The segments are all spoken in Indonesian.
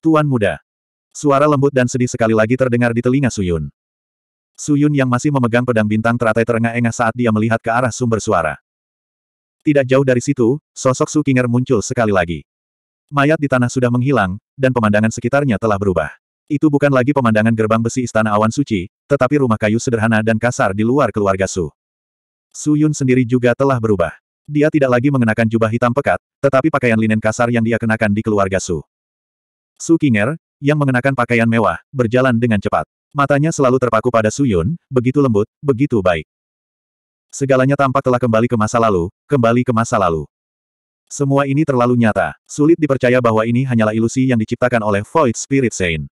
Tuan muda. Suara lembut dan sedih sekali lagi terdengar di telinga Suyun. Suyun yang masih memegang pedang bintang teratai terengah-engah saat dia melihat ke arah sumber suara. Tidak jauh dari situ, sosok Su King'er muncul sekali lagi. Mayat di tanah sudah menghilang, dan pemandangan sekitarnya telah berubah. Itu bukan lagi pemandangan gerbang besi Istana Awan Suci, tetapi rumah kayu sederhana dan kasar di luar keluarga Su. Su Yun sendiri juga telah berubah. Dia tidak lagi mengenakan jubah hitam pekat, tetapi pakaian linen kasar yang dia kenakan di keluarga Su. Su Qinger, yang mengenakan pakaian mewah, berjalan dengan cepat. Matanya selalu terpaku pada Su Yun, begitu lembut, begitu baik. Segalanya tampak telah kembali ke masa lalu, kembali ke masa lalu. Semua ini terlalu nyata, sulit dipercaya bahwa ini hanyalah ilusi yang diciptakan oleh Void Spirit Saint.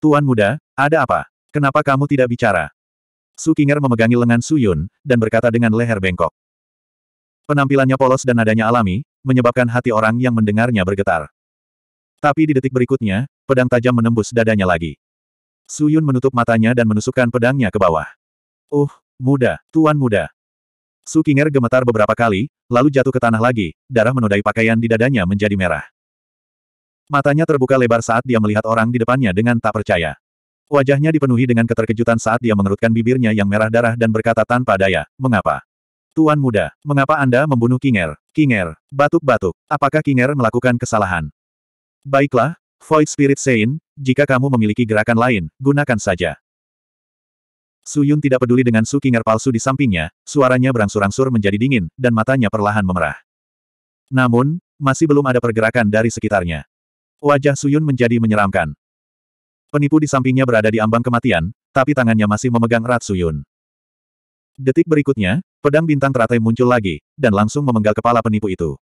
Tuan muda, ada apa? Kenapa kamu tidak bicara? Su Qinger memegangi lengan Su Yun, dan berkata dengan leher bengkok. Penampilannya polos dan nadanya alami, menyebabkan hati orang yang mendengarnya bergetar. Tapi di detik berikutnya, pedang tajam menembus dadanya lagi. Suyun menutup matanya dan menusukkan pedangnya ke bawah. Uh, muda, tuan muda. Su Kinger gemetar beberapa kali, lalu jatuh ke tanah lagi, darah menodai pakaian di dadanya menjadi merah. Matanya terbuka lebar saat dia melihat orang di depannya dengan tak percaya. Wajahnya dipenuhi dengan keterkejutan saat dia mengerutkan bibirnya yang merah darah dan berkata tanpa daya, mengapa? Tuan muda, mengapa Anda membunuh Kinger? Kinger, batuk-batuk, apakah Kinger melakukan kesalahan? Baiklah, Void Spirit Sein, jika kamu memiliki gerakan lain, gunakan saja. Su Yun tidak peduli dengan Su Kinger palsu di sampingnya, suaranya berangsur-angsur menjadi dingin, dan matanya perlahan memerah. Namun, masih belum ada pergerakan dari sekitarnya. Wajah Su Yun menjadi menyeramkan. Penipu di sampingnya berada di ambang kematian, tapi tangannya masih memegang erat Su Yun. Detik berikutnya, pedang bintang teratai muncul lagi, dan langsung memenggal kepala penipu itu.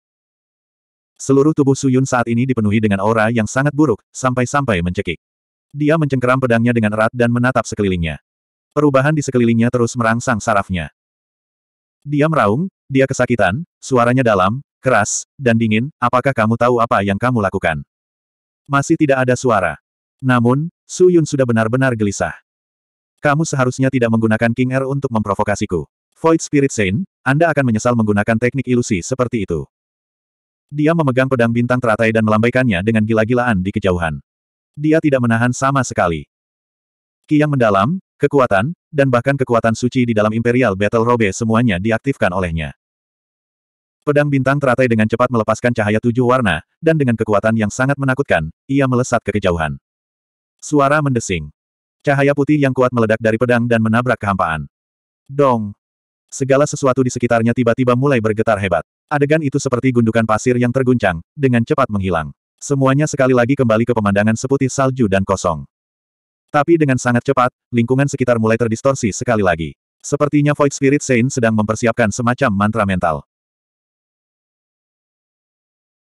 Seluruh tubuh Suyun saat ini dipenuhi dengan aura yang sangat buruk, sampai-sampai mencekik. Dia mencengkeram pedangnya dengan erat dan menatap sekelilingnya. Perubahan di sekelilingnya terus merangsang sarafnya. Dia meraung, dia kesakitan, suaranya dalam, keras, dan dingin, apakah kamu tahu apa yang kamu lakukan? Masih tidak ada suara. Namun, Suyun sudah benar-benar gelisah. Kamu seharusnya tidak menggunakan King Air untuk memprovokasiku. Void Spirit Saint, Anda akan menyesal menggunakan teknik ilusi seperti itu. Dia memegang pedang bintang teratai dan melambaikannya dengan gila-gilaan di kejauhan. Dia tidak menahan sama sekali. Ki yang mendalam, kekuatan, dan bahkan kekuatan suci di dalam Imperial Battle Robe semuanya diaktifkan olehnya. Pedang bintang teratai dengan cepat melepaskan cahaya tujuh warna, dan dengan kekuatan yang sangat menakutkan, ia melesat ke kejauhan. Suara mendesing. Cahaya putih yang kuat meledak dari pedang dan menabrak kehampaan. Dong! Segala sesuatu di sekitarnya tiba-tiba mulai bergetar hebat. Adegan itu seperti gundukan pasir yang terguncang, dengan cepat menghilang. Semuanya sekali lagi kembali ke pemandangan seputih salju dan kosong. Tapi dengan sangat cepat, lingkungan sekitar mulai terdistorsi sekali lagi. Sepertinya Void Spirit Saint sedang mempersiapkan semacam mantra mental.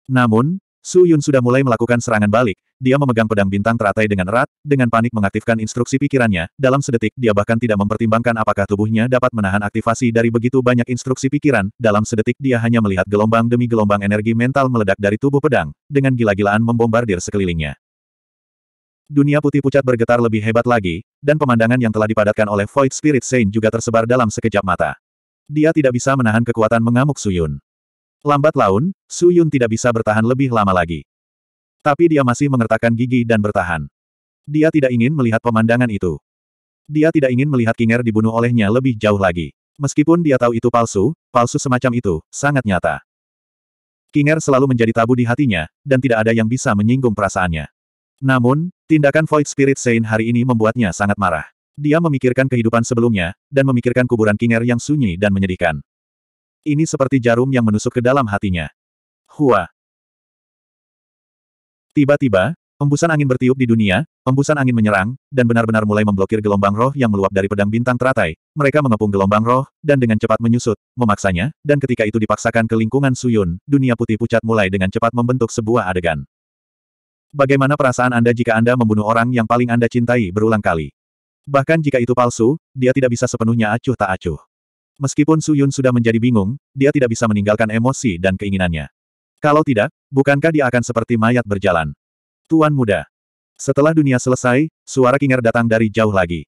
Namun, Su Yun sudah mulai melakukan serangan balik, dia memegang pedang bintang teratai dengan erat, dengan panik mengaktifkan instruksi pikirannya, dalam sedetik dia bahkan tidak mempertimbangkan apakah tubuhnya dapat menahan aktivasi dari begitu banyak instruksi pikiran, dalam sedetik dia hanya melihat gelombang demi gelombang energi mental meledak dari tubuh pedang, dengan gila-gilaan membombardir sekelilingnya. Dunia putih pucat bergetar lebih hebat lagi, dan pemandangan yang telah dipadatkan oleh Void Spirit Saint juga tersebar dalam sekejap mata. Dia tidak bisa menahan kekuatan mengamuk Suyun. Lambat laun, Su Yun tidak bisa bertahan lebih lama lagi. Tapi dia masih mengertakkan gigi dan bertahan. Dia tidak ingin melihat pemandangan itu. Dia tidak ingin melihat Kinger dibunuh olehnya lebih jauh lagi. Meskipun dia tahu itu palsu, palsu semacam itu, sangat nyata. Kinger selalu menjadi tabu di hatinya, dan tidak ada yang bisa menyinggung perasaannya. Namun, tindakan Void Spirit Saint hari ini membuatnya sangat marah. Dia memikirkan kehidupan sebelumnya, dan memikirkan kuburan Kinger yang sunyi dan menyedihkan. Ini seperti jarum yang menusuk ke dalam hatinya. Hua. Tiba-tiba, embusan angin bertiup di dunia, embusan angin menyerang, dan benar-benar mulai memblokir gelombang roh yang meluap dari pedang bintang teratai. Mereka mengepung gelombang roh, dan dengan cepat menyusut, memaksanya, dan ketika itu dipaksakan ke lingkungan Suyun, dunia putih pucat mulai dengan cepat membentuk sebuah adegan. Bagaimana perasaan Anda jika Anda membunuh orang yang paling Anda cintai berulang kali? Bahkan jika itu palsu, dia tidak bisa sepenuhnya acuh tak acuh. Meskipun Su Yun sudah menjadi bingung, dia tidak bisa meninggalkan emosi dan keinginannya. Kalau tidak, bukankah dia akan seperti mayat berjalan? Tuan muda. Setelah dunia selesai, suara Kinger datang dari jauh lagi.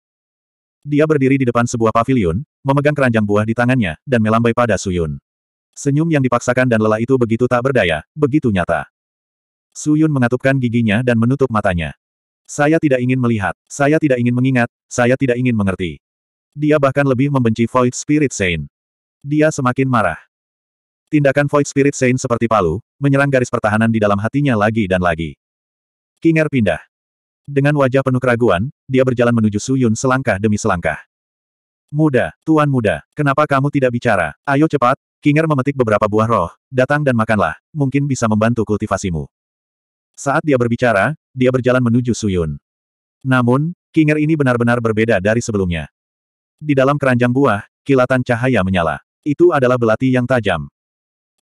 Dia berdiri di depan sebuah pavilion, memegang keranjang buah di tangannya, dan melambai pada Su Yun. Senyum yang dipaksakan dan lelah itu begitu tak berdaya, begitu nyata. Su Yun mengatupkan giginya dan menutup matanya. Saya tidak ingin melihat, saya tidak ingin mengingat, saya tidak ingin mengerti. Dia bahkan lebih membenci Void Spirit Saint. Dia semakin marah. Tindakan Void Spirit Saint seperti palu, menyerang garis pertahanan di dalam hatinya lagi dan lagi. Kinger pindah. Dengan wajah penuh keraguan, dia berjalan menuju Suyun selangkah demi selangkah. Muda, tuan muda, kenapa kamu tidak bicara? Ayo cepat, Kinger memetik beberapa buah roh, datang dan makanlah, mungkin bisa membantu kultivasimu. Saat dia berbicara, dia berjalan menuju Suyun. Namun, Kinger ini benar-benar berbeda dari sebelumnya. Di dalam keranjang buah, kilatan cahaya menyala. Itu adalah belati yang tajam.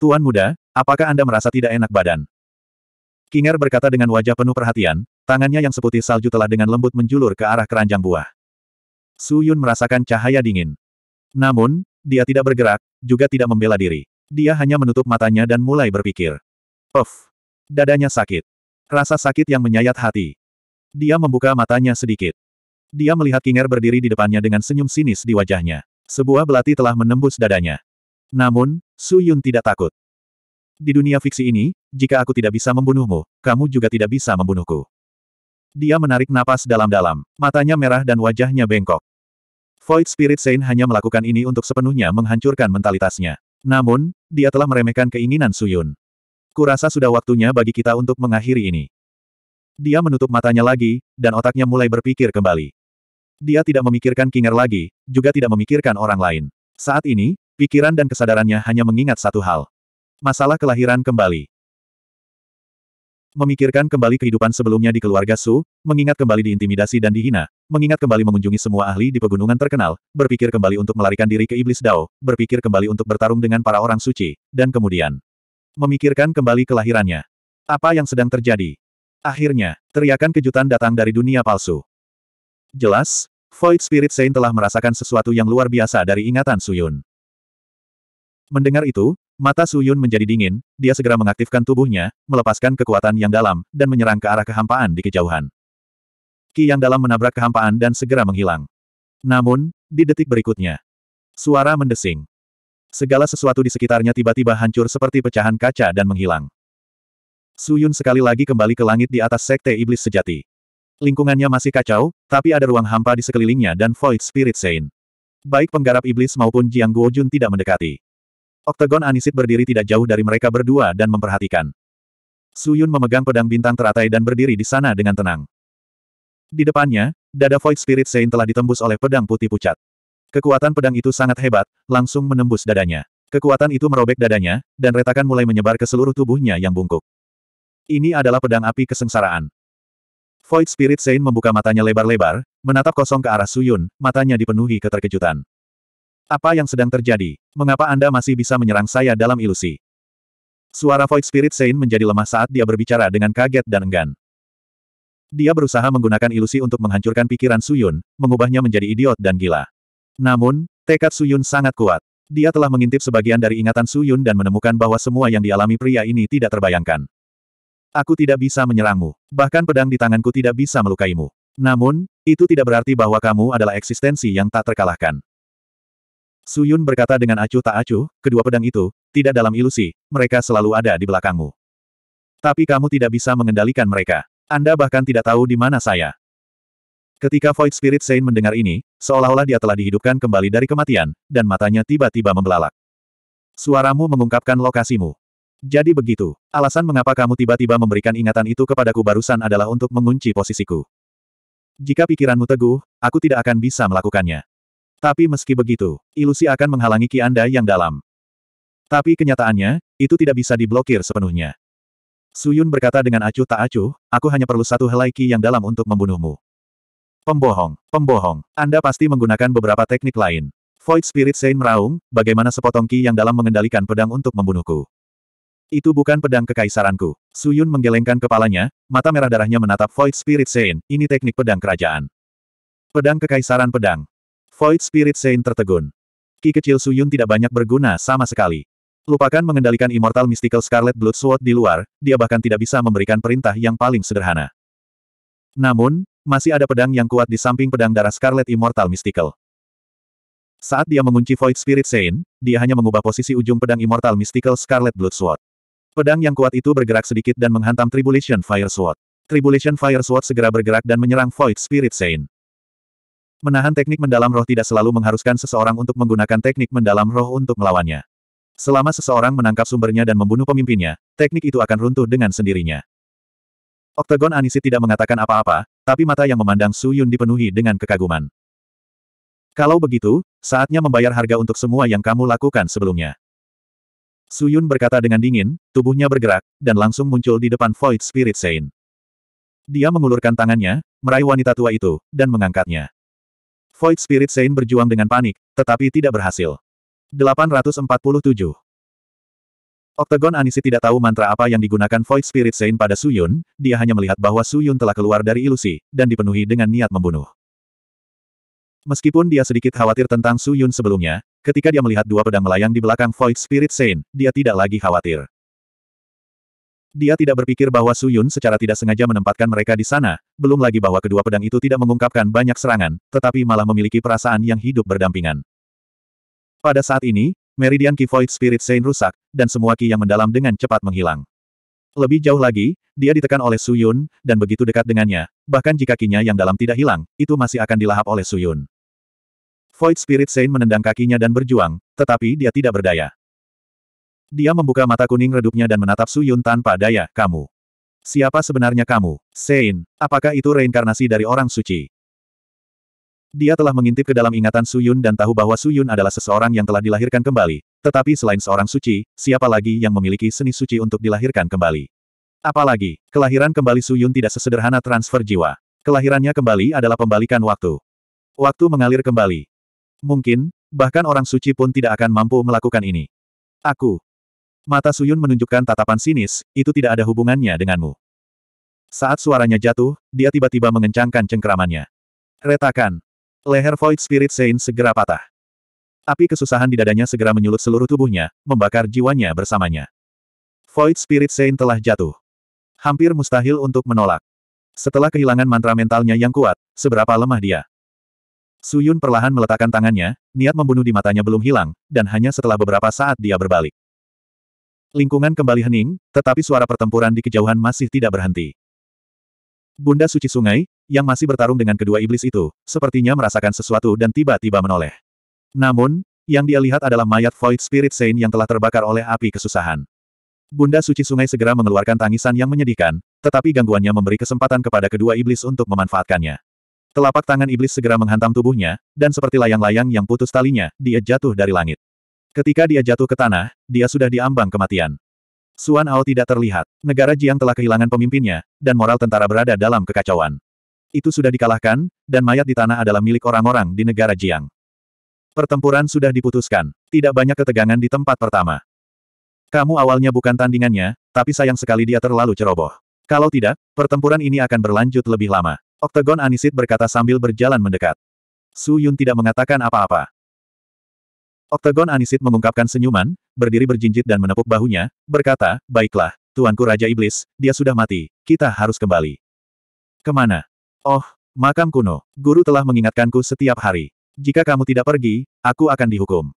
Tuan muda, apakah Anda merasa tidak enak badan? Kinger berkata dengan wajah penuh perhatian, tangannya yang seputih salju telah dengan lembut menjulur ke arah keranjang buah. Su Yun merasakan cahaya dingin. Namun, dia tidak bergerak, juga tidak membela diri. Dia hanya menutup matanya dan mulai berpikir. Of! Dadanya sakit. Rasa sakit yang menyayat hati. Dia membuka matanya sedikit. Dia melihat Kinger berdiri di depannya dengan senyum sinis di wajahnya. Sebuah belati telah menembus dadanya. Namun, Su Yun tidak takut. Di dunia fiksi ini, jika aku tidak bisa membunuhmu, kamu juga tidak bisa membunuhku. Dia menarik napas dalam-dalam, matanya merah dan wajahnya bengkok. Void Spirit Saint hanya melakukan ini untuk sepenuhnya menghancurkan mentalitasnya. Namun, dia telah meremehkan keinginan Su Yun. Kurasa sudah waktunya bagi kita untuk mengakhiri ini. Dia menutup matanya lagi, dan otaknya mulai berpikir kembali. Dia tidak memikirkan Kinger lagi, juga tidak memikirkan orang lain. Saat ini, pikiran dan kesadarannya hanya mengingat satu hal. Masalah kelahiran kembali. Memikirkan kembali kehidupan sebelumnya di keluarga Su, mengingat kembali diintimidasi dan dihina, mengingat kembali mengunjungi semua ahli di pegunungan terkenal, berpikir kembali untuk melarikan diri ke Iblis Dao, berpikir kembali untuk bertarung dengan para orang suci, dan kemudian memikirkan kembali kelahirannya. Apa yang sedang terjadi? Akhirnya, teriakan kejutan datang dari dunia palsu. Jelas, Void Spirit Saint telah merasakan sesuatu yang luar biasa dari ingatan Suyun. Mendengar itu, mata Suyun menjadi dingin, dia segera mengaktifkan tubuhnya, melepaskan kekuatan yang dalam, dan menyerang ke arah kehampaan di kejauhan. Ki yang dalam menabrak kehampaan dan segera menghilang. Namun, di detik berikutnya, suara mendesing. Segala sesuatu di sekitarnya tiba-tiba hancur seperti pecahan kaca dan menghilang. Suyun sekali lagi kembali ke langit di atas sekte iblis sejati. Lingkungannya masih kacau, tapi ada ruang hampa di sekelilingnya dan Void Spirit Saint. Baik penggarap iblis maupun Jiang Guojun tidak mendekati. Oktagon Anisit berdiri tidak jauh dari mereka berdua dan memperhatikan. Suyun memegang pedang bintang teratai dan berdiri di sana dengan tenang. Di depannya, dada Void Spirit Saint telah ditembus oleh pedang putih pucat. Kekuatan pedang itu sangat hebat, langsung menembus dadanya. Kekuatan itu merobek dadanya, dan retakan mulai menyebar ke seluruh tubuhnya yang bungkuk. Ini adalah pedang api kesengsaraan. Void Spirit Sein membuka matanya lebar-lebar, menatap kosong ke arah Suyun, matanya dipenuhi keterkejutan. Apa yang sedang terjadi? Mengapa Anda masih bisa menyerang saya dalam ilusi? Suara Void Spirit Sein menjadi lemah saat dia berbicara dengan kaget dan enggan. Dia berusaha menggunakan ilusi untuk menghancurkan pikiran Suyun, mengubahnya menjadi idiot dan gila. Namun, tekad Suyun sangat kuat. Dia telah mengintip sebagian dari ingatan Suyun dan menemukan bahwa semua yang dialami pria ini tidak terbayangkan. Aku tidak bisa menyerangmu. Bahkan pedang di tanganku tidak bisa melukaimu. Namun, itu tidak berarti bahwa kamu adalah eksistensi yang tak terkalahkan. Suyun berkata dengan acuh tak acuh, kedua pedang itu, tidak dalam ilusi, mereka selalu ada di belakangmu. Tapi kamu tidak bisa mengendalikan mereka. Anda bahkan tidak tahu di mana saya. Ketika Void Spirit Saint mendengar ini, seolah-olah dia telah dihidupkan kembali dari kematian, dan matanya tiba-tiba membelalak. Suaramu mengungkapkan lokasimu. Jadi begitu, alasan mengapa kamu tiba-tiba memberikan ingatan itu kepadaku barusan adalah untuk mengunci posisiku. Jika pikiranmu teguh, aku tidak akan bisa melakukannya. Tapi meski begitu, ilusi akan menghalangi ki Anda yang dalam. Tapi kenyataannya, itu tidak bisa diblokir sepenuhnya. Suyun berkata dengan acuh tak acuh, aku hanya perlu satu helai ki yang dalam untuk membunuhmu. Pembohong, pembohong, Anda pasti menggunakan beberapa teknik lain. Void Spirit Saint meraung, bagaimana sepotong ki yang dalam mengendalikan pedang untuk membunuhku. Itu bukan pedang kekaisaranku. Suyun menggelengkan kepalanya, mata merah darahnya menatap Void Spirit Saint, ini teknik pedang kerajaan. Pedang kekaisaran pedang. Void Spirit Saint tertegun. Ki kecil Suyun tidak banyak berguna sama sekali. Lupakan mengendalikan Immortal Mystical Scarlet Blood Sword di luar, dia bahkan tidak bisa memberikan perintah yang paling sederhana. Namun, masih ada pedang yang kuat di samping pedang darah Scarlet Immortal Mystical. Saat dia mengunci Void Spirit Saint, dia hanya mengubah posisi ujung pedang Immortal Mystical Scarlet Blood Sword. Pedang yang kuat itu bergerak sedikit dan menghantam Tribulation Fire Sword. Tribulation Fire Sword segera bergerak dan menyerang Void Spirit Sein. Menahan teknik mendalam roh tidak selalu mengharuskan seseorang untuk menggunakan teknik mendalam roh untuk melawannya. Selama seseorang menangkap sumbernya dan membunuh pemimpinnya, teknik itu akan runtuh dengan sendirinya. Oktagon Anisi tidak mengatakan apa-apa, tapi mata yang memandang Su Yun dipenuhi dengan kekaguman. Kalau begitu, saatnya membayar harga untuk semua yang kamu lakukan sebelumnya. Suyun berkata dengan dingin, tubuhnya bergerak, dan langsung muncul di depan Void Spirit Saint. Dia mengulurkan tangannya, meraih wanita tua itu, dan mengangkatnya. Void Spirit Saint berjuang dengan panik, tetapi tidak berhasil. 847. Oktagon Anisi tidak tahu mantra apa yang digunakan Void Spirit Saint pada Suyun, dia hanya melihat bahwa Suyun telah keluar dari ilusi, dan dipenuhi dengan niat membunuh. Meskipun dia sedikit khawatir tentang Suyun sebelumnya, Ketika dia melihat dua pedang melayang di belakang Void Spirit Saint, dia tidak lagi khawatir. Dia tidak berpikir bahwa Su Yun secara tidak sengaja menempatkan mereka di sana, belum lagi bahwa kedua pedang itu tidak mengungkapkan banyak serangan, tetapi malah memiliki perasaan yang hidup berdampingan. Pada saat ini, Meridian Ki Void Spirit Saint rusak, dan semua Ki yang mendalam dengan cepat menghilang. Lebih jauh lagi, dia ditekan oleh Su Yun, dan begitu dekat dengannya, bahkan jika Kinya yang dalam tidak hilang, itu masih akan dilahap oleh Su Yun. Void Spirit Saint menendang kakinya dan berjuang, tetapi dia tidak berdaya. Dia membuka mata kuning redupnya dan menatap Su Yun tanpa daya, kamu. Siapa sebenarnya kamu, Saint? Apakah itu reinkarnasi dari orang suci? Dia telah mengintip ke dalam ingatan Su Yun dan tahu bahwa Su Yun adalah seseorang yang telah dilahirkan kembali. Tetapi selain seorang suci, siapa lagi yang memiliki seni suci untuk dilahirkan kembali? Apalagi, kelahiran kembali Su Yun tidak sesederhana transfer jiwa. Kelahirannya kembali adalah pembalikan waktu. Waktu mengalir kembali. Mungkin, bahkan orang suci pun tidak akan mampu melakukan ini. Aku. Mata Suyun menunjukkan tatapan sinis, itu tidak ada hubungannya denganmu. Saat suaranya jatuh, dia tiba-tiba mengencangkan cengkeramannya. Retakan. Leher Void Spirit Saint segera patah. Api kesusahan di dadanya segera menyulut seluruh tubuhnya, membakar jiwanya bersamanya. Void Spirit Saint telah jatuh. Hampir mustahil untuk menolak. Setelah kehilangan mantra mentalnya yang kuat, seberapa lemah dia. Su Yun perlahan meletakkan tangannya, niat membunuh di matanya belum hilang, dan hanya setelah beberapa saat dia berbalik. Lingkungan kembali hening, tetapi suara pertempuran di kejauhan masih tidak berhenti. Bunda Suci Sungai, yang masih bertarung dengan kedua iblis itu, sepertinya merasakan sesuatu dan tiba-tiba menoleh. Namun, yang dia lihat adalah mayat Void Spirit Saint yang telah terbakar oleh api kesusahan. Bunda Suci Sungai segera mengeluarkan tangisan yang menyedihkan, tetapi gangguannya memberi kesempatan kepada kedua iblis untuk memanfaatkannya. Telapak tangan iblis segera menghantam tubuhnya, dan seperti layang-layang yang putus talinya, dia jatuh dari langit. Ketika dia jatuh ke tanah, dia sudah diambang kematian. Suan Ao tidak terlihat. Negara Jiang telah kehilangan pemimpinnya, dan moral tentara berada dalam kekacauan. Itu sudah dikalahkan, dan mayat di tanah adalah milik orang-orang di negara Jiang. Pertempuran sudah diputuskan. Tidak banyak ketegangan di tempat pertama. Kamu awalnya bukan tandingannya, tapi sayang sekali dia terlalu ceroboh. Kalau tidak, pertempuran ini akan berlanjut lebih lama. Oktagon Anisit berkata sambil berjalan mendekat. Su Yun tidak mengatakan apa-apa. Oktagon Anisit mengungkapkan senyuman, berdiri berjinjit dan menepuk bahunya, berkata, Baiklah, Tuanku Raja Iblis, dia sudah mati, kita harus kembali. Kemana? Oh, makam kuno. Guru telah mengingatkanku setiap hari. Jika kamu tidak pergi, aku akan dihukum.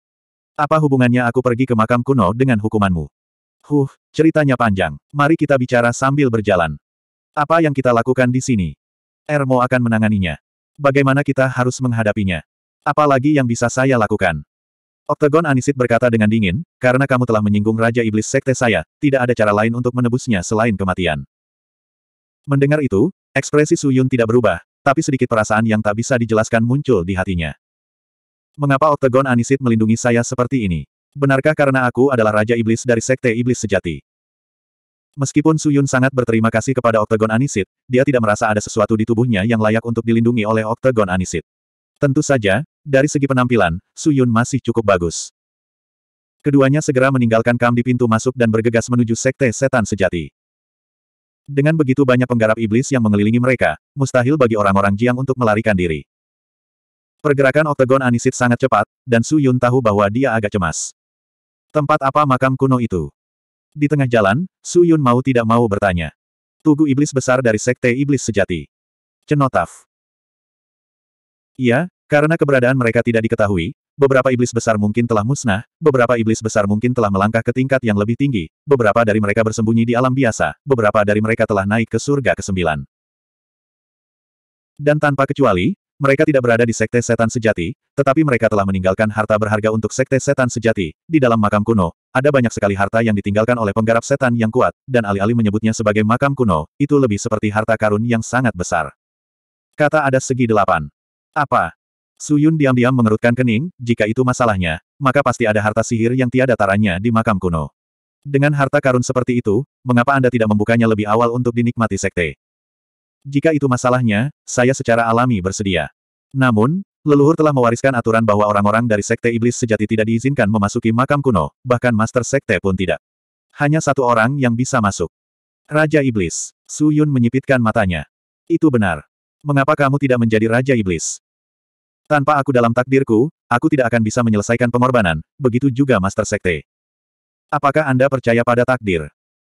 Apa hubungannya aku pergi ke makam kuno dengan hukumanmu? Huh, ceritanya panjang. Mari kita bicara sambil berjalan. Apa yang kita lakukan di sini? Ermo akan menanganinya. Bagaimana kita harus menghadapinya? Apalagi yang bisa saya lakukan? Oktagon Anisit berkata dengan dingin, karena kamu telah menyinggung Raja Iblis Sekte saya, tidak ada cara lain untuk menebusnya selain kematian. Mendengar itu, ekspresi Suyun tidak berubah, tapi sedikit perasaan yang tak bisa dijelaskan muncul di hatinya. Mengapa Oktagon Anisit melindungi saya seperti ini? Benarkah karena aku adalah Raja Iblis dari Sekte Iblis Sejati? Meskipun Suyun sangat berterima kasih kepada Oktagon Anisit, dia tidak merasa ada sesuatu di tubuhnya yang layak untuk dilindungi oleh Oktagon Anisit. Tentu saja, dari segi penampilan, Suyun masih cukup bagus. Keduanya segera meninggalkan kam di pintu masuk dan bergegas menuju sekte setan sejati. Dengan begitu banyak penggarap iblis yang mengelilingi mereka, mustahil bagi orang-orang Jiang untuk melarikan diri. Pergerakan Oktagon Anisit sangat cepat, dan Suyun tahu bahwa dia agak cemas. Tempat apa makam kuno itu? Di tengah jalan, Su Yun mau tidak mau bertanya. Tugu iblis besar dari sekte iblis sejati. Cenotaf. Iya, karena keberadaan mereka tidak diketahui, beberapa iblis besar mungkin telah musnah, beberapa iblis besar mungkin telah melangkah ke tingkat yang lebih tinggi, beberapa dari mereka bersembunyi di alam biasa, beberapa dari mereka telah naik ke surga kesembilan. Dan tanpa kecuali, mereka tidak berada di sekte setan sejati, tetapi mereka telah meninggalkan harta berharga untuk sekte setan sejati, di dalam makam kuno, ada banyak sekali harta yang ditinggalkan oleh penggarap setan yang kuat, dan alih-alih menyebutnya sebagai makam kuno, itu lebih seperti harta karun yang sangat besar. Kata ada segi delapan. Apa? Suyun diam-diam mengerutkan kening, jika itu masalahnya, maka pasti ada harta sihir yang tiada taranya di makam kuno. Dengan harta karun seperti itu, mengapa Anda tidak membukanya lebih awal untuk dinikmati sekte? Jika itu masalahnya, saya secara alami bersedia. Namun, Leluhur telah mewariskan aturan bahwa orang-orang dari Sekte Iblis sejati tidak diizinkan memasuki makam kuno, bahkan Master Sekte pun tidak. Hanya satu orang yang bisa masuk. Raja Iblis. Su Yun menyipitkan matanya. Itu benar. Mengapa kamu tidak menjadi Raja Iblis? Tanpa aku dalam takdirku, aku tidak akan bisa menyelesaikan pengorbanan, begitu juga Master Sekte. Apakah Anda percaya pada takdir?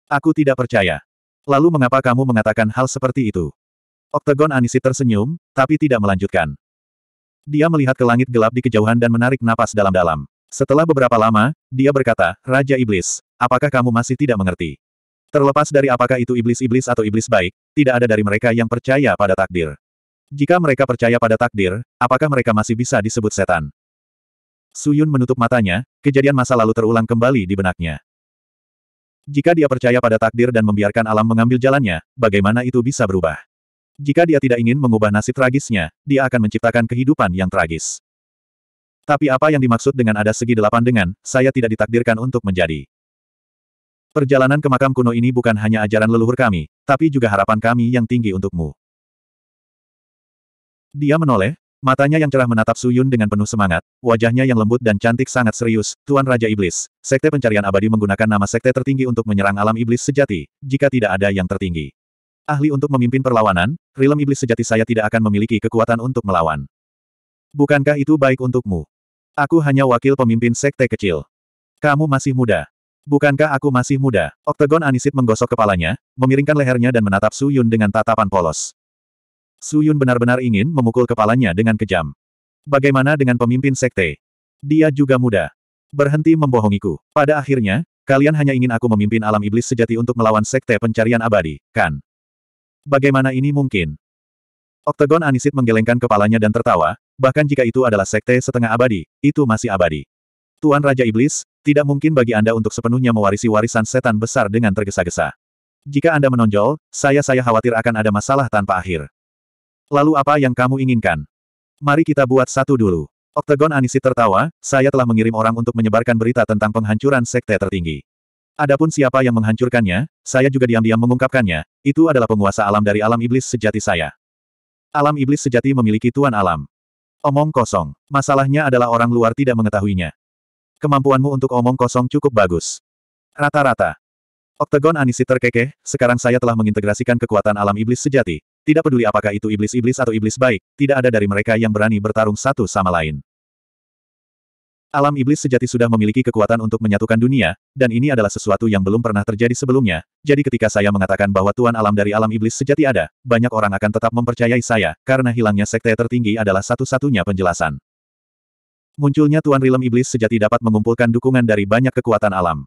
Aku tidak percaya. Lalu mengapa kamu mengatakan hal seperti itu? Oktagon Anisi tersenyum, tapi tidak melanjutkan. Dia melihat ke langit gelap di kejauhan dan menarik napas dalam-dalam. Setelah beberapa lama, dia berkata, Raja Iblis, apakah kamu masih tidak mengerti? Terlepas dari apakah itu iblis-iblis atau iblis baik, tidak ada dari mereka yang percaya pada takdir. Jika mereka percaya pada takdir, apakah mereka masih bisa disebut setan? Suyun menutup matanya, kejadian masa lalu terulang kembali di benaknya. Jika dia percaya pada takdir dan membiarkan alam mengambil jalannya, bagaimana itu bisa berubah? Jika dia tidak ingin mengubah nasib tragisnya, dia akan menciptakan kehidupan yang tragis. Tapi apa yang dimaksud dengan ada segi delapan dengan, saya tidak ditakdirkan untuk menjadi. Perjalanan ke makam kuno ini bukan hanya ajaran leluhur kami, tapi juga harapan kami yang tinggi untukmu. Dia menoleh, matanya yang cerah menatap Suyun dengan penuh semangat, wajahnya yang lembut dan cantik sangat serius, Tuan Raja Iblis, Sekte Pencarian Abadi menggunakan nama Sekte tertinggi untuk menyerang alam iblis sejati, jika tidak ada yang tertinggi ahli untuk memimpin perlawanan, rilem iblis sejati saya tidak akan memiliki kekuatan untuk melawan. Bukankah itu baik untukmu? Aku hanya wakil pemimpin sekte kecil. Kamu masih muda. Bukankah aku masih muda? Oktagon Anisit menggosok kepalanya, memiringkan lehernya dan menatap Su Yun dengan tatapan polos. Su Yun benar-benar ingin memukul kepalanya dengan kejam. Bagaimana dengan pemimpin sekte? Dia juga muda. Berhenti membohongiku. Pada akhirnya, kalian hanya ingin aku memimpin alam iblis sejati untuk melawan sekte pencarian abadi, kan? Bagaimana ini mungkin? Oktagon Anisit menggelengkan kepalanya dan tertawa, bahkan jika itu adalah sekte setengah abadi, itu masih abadi. Tuan Raja Iblis, tidak mungkin bagi Anda untuk sepenuhnya mewarisi warisan setan besar dengan tergesa-gesa. Jika Anda menonjol, saya-saya khawatir akan ada masalah tanpa akhir. Lalu apa yang kamu inginkan? Mari kita buat satu dulu. Oktagon Anisit tertawa, saya telah mengirim orang untuk menyebarkan berita tentang penghancuran sekte tertinggi. Adapun siapa yang menghancurkannya, saya juga diam-diam mengungkapkannya, itu adalah penguasa alam dari alam iblis sejati saya. Alam iblis sejati memiliki tuan alam. Omong kosong. Masalahnya adalah orang luar tidak mengetahuinya. Kemampuanmu untuk omong kosong cukup bagus. Rata-rata. Oktagon Anisiter terkekeh. sekarang saya telah mengintegrasikan kekuatan alam iblis sejati. Tidak peduli apakah itu iblis-iblis atau iblis baik, tidak ada dari mereka yang berani bertarung satu sama lain. Alam iblis sejati sudah memiliki kekuatan untuk menyatukan dunia, dan ini adalah sesuatu yang belum pernah terjadi sebelumnya. Jadi ketika saya mengatakan bahwa Tuan Alam dari alam iblis sejati ada, banyak orang akan tetap mempercayai saya, karena hilangnya sekte tertinggi adalah satu-satunya penjelasan. Munculnya Tuan Rilem Iblis sejati dapat mengumpulkan dukungan dari banyak kekuatan alam.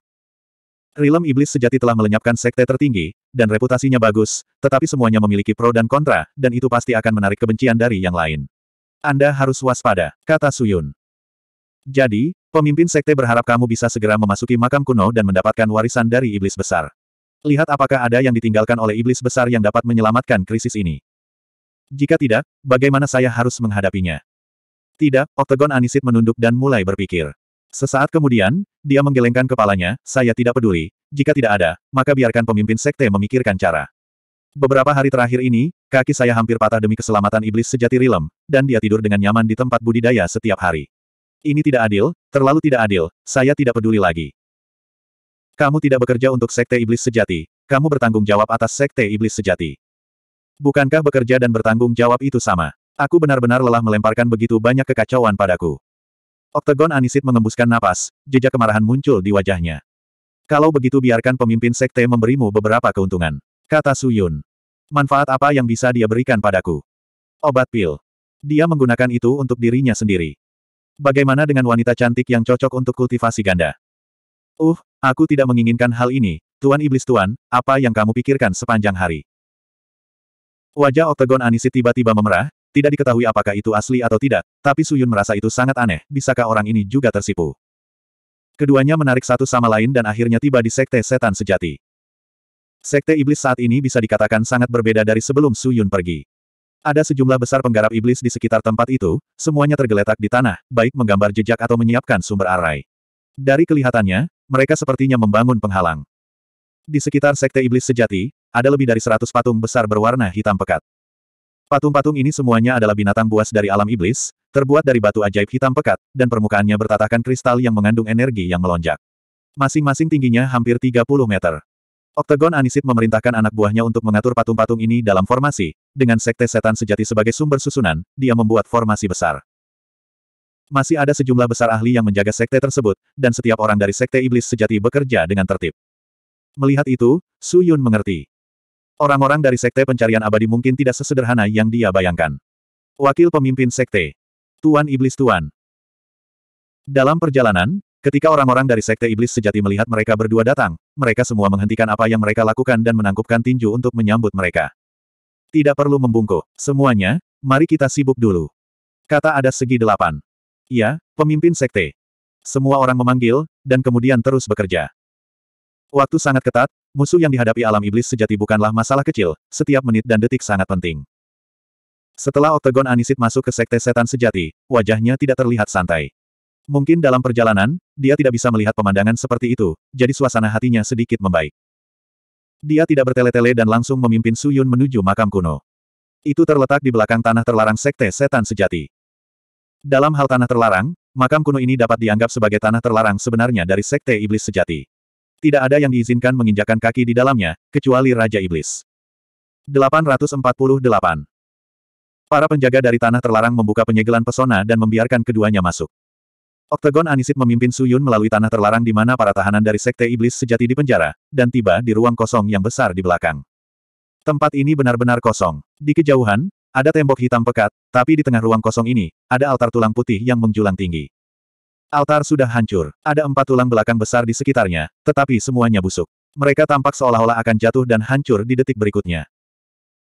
Rilem Iblis sejati telah melenyapkan sekte tertinggi, dan reputasinya bagus, tetapi semuanya memiliki pro dan kontra, dan itu pasti akan menarik kebencian dari yang lain. Anda harus waspada, kata Suyun. Jadi, pemimpin sekte berharap kamu bisa segera memasuki makam kuno dan mendapatkan warisan dari iblis besar. Lihat apakah ada yang ditinggalkan oleh iblis besar yang dapat menyelamatkan krisis ini. Jika tidak, bagaimana saya harus menghadapinya? Tidak, Oktagon Anisit menunduk dan mulai berpikir. Sesaat kemudian, dia menggelengkan kepalanya, saya tidak peduli, jika tidak ada, maka biarkan pemimpin sekte memikirkan cara. Beberapa hari terakhir ini, kaki saya hampir patah demi keselamatan iblis sejati Rilem, dan dia tidur dengan nyaman di tempat budidaya setiap hari. Ini tidak adil, terlalu tidak adil, saya tidak peduli lagi. Kamu tidak bekerja untuk Sekte Iblis Sejati, kamu bertanggung jawab atas Sekte Iblis Sejati. Bukankah bekerja dan bertanggung jawab itu sama? Aku benar-benar lelah melemparkan begitu banyak kekacauan padaku. Oktagon Anisit mengembuskan napas, jejak kemarahan muncul di wajahnya. Kalau begitu biarkan pemimpin sekte memberimu beberapa keuntungan. Kata Suyun. Manfaat apa yang bisa dia berikan padaku? Obat pil. Dia menggunakan itu untuk dirinya sendiri. Bagaimana dengan wanita cantik yang cocok untuk kultivasi ganda? Uh, aku tidak menginginkan hal ini, Tuan Iblis Tuan, apa yang kamu pikirkan sepanjang hari? Wajah Oktagon Anisi tiba-tiba memerah, tidak diketahui apakah itu asli atau tidak, tapi Suyun merasa itu sangat aneh, bisakah orang ini juga tersipu? Keduanya menarik satu sama lain dan akhirnya tiba di Sekte Setan Sejati. Sekte Iblis saat ini bisa dikatakan sangat berbeda dari sebelum Suyun pergi. Ada sejumlah besar penggarap iblis di sekitar tempat itu, semuanya tergeletak di tanah, baik menggambar jejak atau menyiapkan sumber arai. Dari kelihatannya, mereka sepertinya membangun penghalang. Di sekitar sekte iblis sejati, ada lebih dari seratus patung besar berwarna hitam pekat. Patung-patung ini semuanya adalah binatang buas dari alam iblis, terbuat dari batu ajaib hitam pekat, dan permukaannya bertatakan kristal yang mengandung energi yang melonjak. Masing-masing tingginya hampir 30 meter. Oktagon Anisit memerintahkan anak buahnya untuk mengatur patung-patung ini dalam formasi, dengan sekte setan sejati sebagai sumber susunan, dia membuat formasi besar. Masih ada sejumlah besar ahli yang menjaga sekte tersebut, dan setiap orang dari sekte iblis sejati bekerja dengan tertib. Melihat itu, Su Yun mengerti. Orang-orang dari sekte pencarian abadi mungkin tidak sesederhana yang dia bayangkan. Wakil pemimpin sekte. Tuan Iblis Tuan. Dalam perjalanan, Ketika orang-orang dari Sekte Iblis Sejati melihat mereka berdua datang, mereka semua menghentikan apa yang mereka lakukan dan menangkupkan tinju untuk menyambut mereka. Tidak perlu membungkuk. Semuanya, mari kita sibuk dulu. Kata ada segi delapan. Ya, pemimpin Sekte. Semua orang memanggil, dan kemudian terus bekerja. Waktu sangat ketat, musuh yang dihadapi alam iblis sejati bukanlah masalah kecil, setiap menit dan detik sangat penting. Setelah oktagon Anisit masuk ke Sekte Setan Sejati, wajahnya tidak terlihat santai. Mungkin dalam perjalanan, dia tidak bisa melihat pemandangan seperti itu, jadi suasana hatinya sedikit membaik. Dia tidak bertele-tele dan langsung memimpin Su Yun menuju makam kuno. Itu terletak di belakang tanah terlarang Sekte Setan Sejati. Dalam hal tanah terlarang, makam kuno ini dapat dianggap sebagai tanah terlarang sebenarnya dari Sekte Iblis Sejati. Tidak ada yang diizinkan menginjakan kaki di dalamnya, kecuali Raja Iblis. 848 Para penjaga dari tanah terlarang membuka penyegelan pesona dan membiarkan keduanya masuk. Oktagon Anisit memimpin Suyun melalui tanah terlarang di mana para tahanan dari Sekte Iblis sejati dipenjara, dan tiba di ruang kosong yang besar di belakang. Tempat ini benar-benar kosong. Di kejauhan, ada tembok hitam pekat, tapi di tengah ruang kosong ini, ada altar tulang putih yang menjulang tinggi. Altar sudah hancur, ada empat tulang belakang besar di sekitarnya, tetapi semuanya busuk. Mereka tampak seolah-olah akan jatuh dan hancur di detik berikutnya.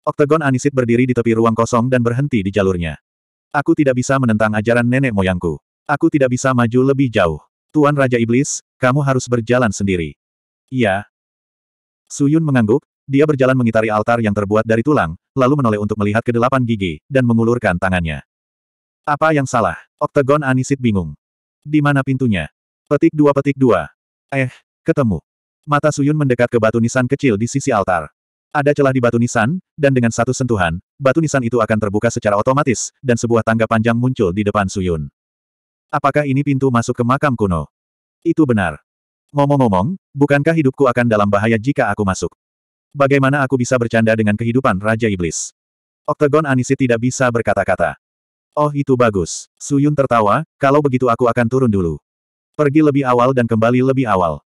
Oktagon Anisit berdiri di tepi ruang kosong dan berhenti di jalurnya. Aku tidak bisa menentang ajaran nenek moyangku. Aku tidak bisa maju lebih jauh. Tuan Raja Iblis, kamu harus berjalan sendiri. Iya. Suyun mengangguk, dia berjalan mengitari altar yang terbuat dari tulang, lalu menoleh untuk melihat kedelapan gigi, dan mengulurkan tangannya. Apa yang salah? Oktagon Anisit bingung. Di mana pintunya? Petik dua petik dua. Eh, ketemu. Mata Suyun mendekat ke batu nisan kecil di sisi altar. Ada celah di batu nisan, dan dengan satu sentuhan, batu nisan itu akan terbuka secara otomatis, dan sebuah tangga panjang muncul di depan Suyun. Apakah ini pintu masuk ke makam kuno? Itu benar. Ngomong-ngomong, bukankah hidupku akan dalam bahaya jika aku masuk? Bagaimana aku bisa bercanda dengan kehidupan Raja Iblis? Oktagon Anisi tidak bisa berkata-kata. Oh itu bagus. Suyun tertawa, kalau begitu aku akan turun dulu. Pergi lebih awal dan kembali lebih awal.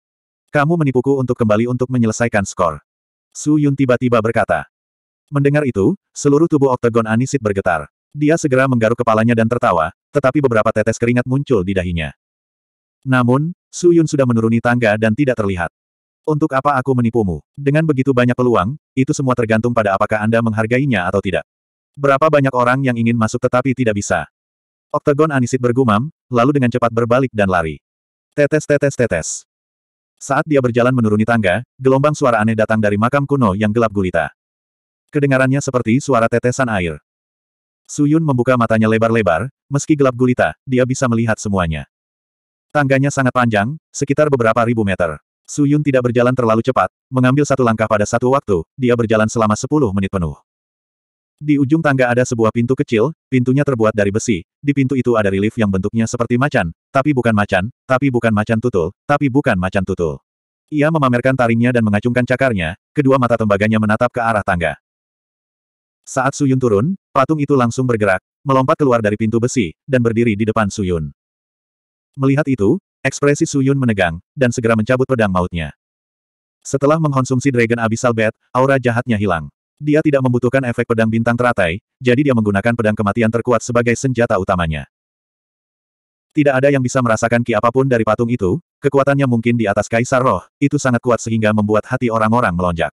Kamu menipuku untuk kembali untuk menyelesaikan skor. Su Yun tiba-tiba berkata. Mendengar itu, seluruh tubuh Oktagon Anisit bergetar. Dia segera menggaruk kepalanya dan tertawa, tetapi beberapa tetes keringat muncul di dahinya. Namun, Su Yun sudah menuruni tangga dan tidak terlihat. Untuk apa aku menipumu? Dengan begitu banyak peluang, itu semua tergantung pada apakah Anda menghargainya atau tidak. Berapa banyak orang yang ingin masuk tetapi tidak bisa? Oktagon Anisit bergumam, lalu dengan cepat berbalik dan lari. Tetes tetes tetes. Saat dia berjalan menuruni tangga, gelombang suara aneh datang dari makam kuno yang gelap gulita. Kedengarannya seperti suara tetesan air. Suyun membuka matanya lebar-lebar, Meski gelap gulita, dia bisa melihat semuanya. Tangganya sangat panjang, sekitar beberapa ribu meter. Su Yun tidak berjalan terlalu cepat, mengambil satu langkah pada satu waktu, dia berjalan selama sepuluh menit penuh. Di ujung tangga ada sebuah pintu kecil, pintunya terbuat dari besi, di pintu itu ada relief yang bentuknya seperti macan, tapi bukan macan, tapi bukan macan tutul, tapi bukan macan tutul. Ia memamerkan taringnya dan mengacungkan cakarnya, kedua mata tembaganya menatap ke arah tangga. Saat Suyun turun, patung itu langsung bergerak, melompat keluar dari pintu besi, dan berdiri di depan Suyun. Melihat itu, ekspresi Suyun menegang, dan segera mencabut pedang mautnya. Setelah mengkonsumsi Dragon Abyssal Bat, aura jahatnya hilang. Dia tidak membutuhkan efek pedang bintang teratai, jadi dia menggunakan pedang kematian terkuat sebagai senjata utamanya. Tidak ada yang bisa merasakan ki apapun dari patung itu, kekuatannya mungkin di atas kaisar roh, itu sangat kuat sehingga membuat hati orang-orang melonjak.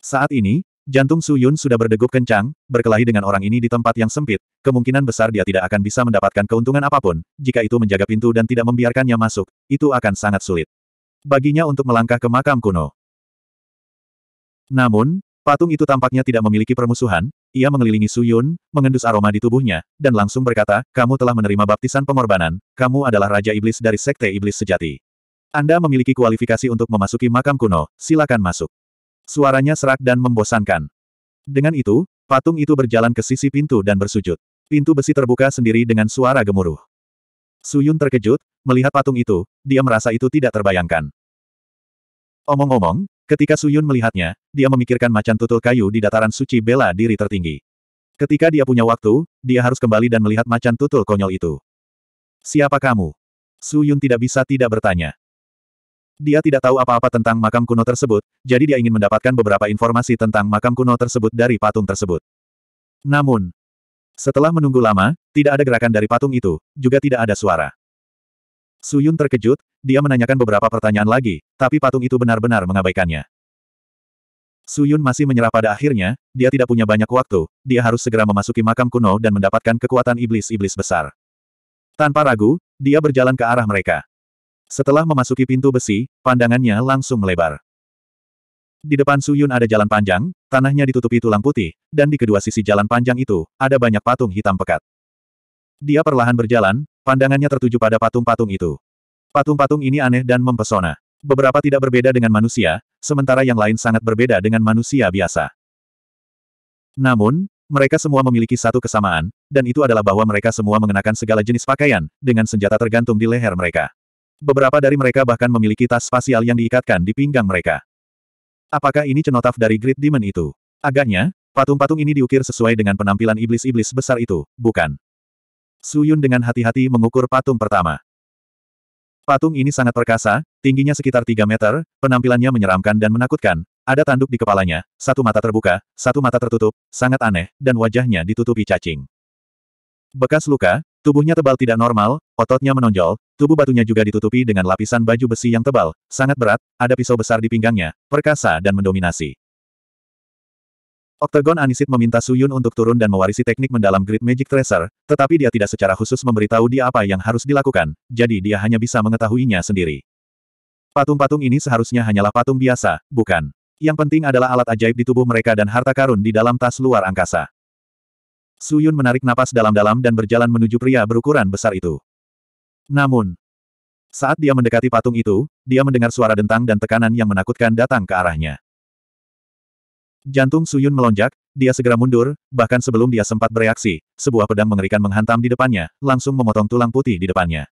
Saat ini, Jantung Su Yun sudah berdegup kencang, berkelahi dengan orang ini di tempat yang sempit, kemungkinan besar dia tidak akan bisa mendapatkan keuntungan apapun, jika itu menjaga pintu dan tidak membiarkannya masuk, itu akan sangat sulit. Baginya untuk melangkah ke makam kuno. Namun, patung itu tampaknya tidak memiliki permusuhan, ia mengelilingi Su Yun, mengendus aroma di tubuhnya, dan langsung berkata, kamu telah menerima baptisan pengorbanan, kamu adalah Raja Iblis dari Sekte Iblis Sejati. Anda memiliki kualifikasi untuk memasuki makam kuno, silakan masuk. Suaranya serak dan membosankan. Dengan itu, patung itu berjalan ke sisi pintu dan bersujud. Pintu besi terbuka sendiri dengan suara gemuruh. Suyun terkejut, melihat patung itu, dia merasa itu tidak terbayangkan. Omong-omong, ketika Suyun melihatnya, dia memikirkan macan tutul kayu di dataran suci bela diri tertinggi. Ketika dia punya waktu, dia harus kembali dan melihat macan tutul konyol itu. Siapa kamu? Suyun tidak bisa tidak bertanya. Dia tidak tahu apa-apa tentang makam kuno tersebut, jadi dia ingin mendapatkan beberapa informasi tentang makam kuno tersebut dari patung tersebut. Namun, setelah menunggu lama, tidak ada gerakan dari patung itu, juga tidak ada suara. Suyun terkejut, dia menanyakan beberapa pertanyaan lagi, tapi patung itu benar-benar mengabaikannya. Suyun masih menyerah pada akhirnya, dia tidak punya banyak waktu, dia harus segera memasuki makam kuno dan mendapatkan kekuatan iblis-iblis besar. Tanpa ragu, dia berjalan ke arah mereka. Setelah memasuki pintu besi, pandangannya langsung melebar. Di depan Suyun ada jalan panjang, tanahnya ditutupi tulang putih, dan di kedua sisi jalan panjang itu, ada banyak patung hitam pekat. Dia perlahan berjalan, pandangannya tertuju pada patung-patung itu. Patung-patung ini aneh dan mempesona. Beberapa tidak berbeda dengan manusia, sementara yang lain sangat berbeda dengan manusia biasa. Namun, mereka semua memiliki satu kesamaan, dan itu adalah bahwa mereka semua mengenakan segala jenis pakaian, dengan senjata tergantung di leher mereka. Beberapa dari mereka bahkan memiliki tas spasial yang diikatkan di pinggang mereka. Apakah ini cenotaf dari Great Demon itu? Agaknya, patung-patung ini diukir sesuai dengan penampilan iblis-iblis besar itu, bukan? Suyun dengan hati-hati mengukur patung pertama. Patung ini sangat perkasa, tingginya sekitar 3 meter, penampilannya menyeramkan dan menakutkan, ada tanduk di kepalanya, satu mata terbuka, satu mata tertutup, sangat aneh, dan wajahnya ditutupi cacing. Bekas luka, tubuhnya tebal tidak normal, Ototnya menonjol, tubuh batunya juga ditutupi dengan lapisan baju besi yang tebal, sangat berat, ada pisau besar di pinggangnya, perkasa dan mendominasi. Oktagon Anisit meminta Suyun untuk turun dan mewarisi teknik mendalam Great Magic Tracer, tetapi dia tidak secara khusus memberitahu dia apa yang harus dilakukan, jadi dia hanya bisa mengetahuinya sendiri. Patung-patung ini seharusnya hanyalah patung biasa, bukan. Yang penting adalah alat ajaib di tubuh mereka dan harta karun di dalam tas luar angkasa. Suyun menarik napas dalam-dalam dan berjalan menuju pria berukuran besar itu. Namun, saat dia mendekati patung itu, dia mendengar suara dentang dan tekanan yang menakutkan datang ke arahnya. Jantung Suyun melonjak, dia segera mundur, bahkan sebelum dia sempat bereaksi, sebuah pedang mengerikan menghantam di depannya, langsung memotong tulang putih di depannya.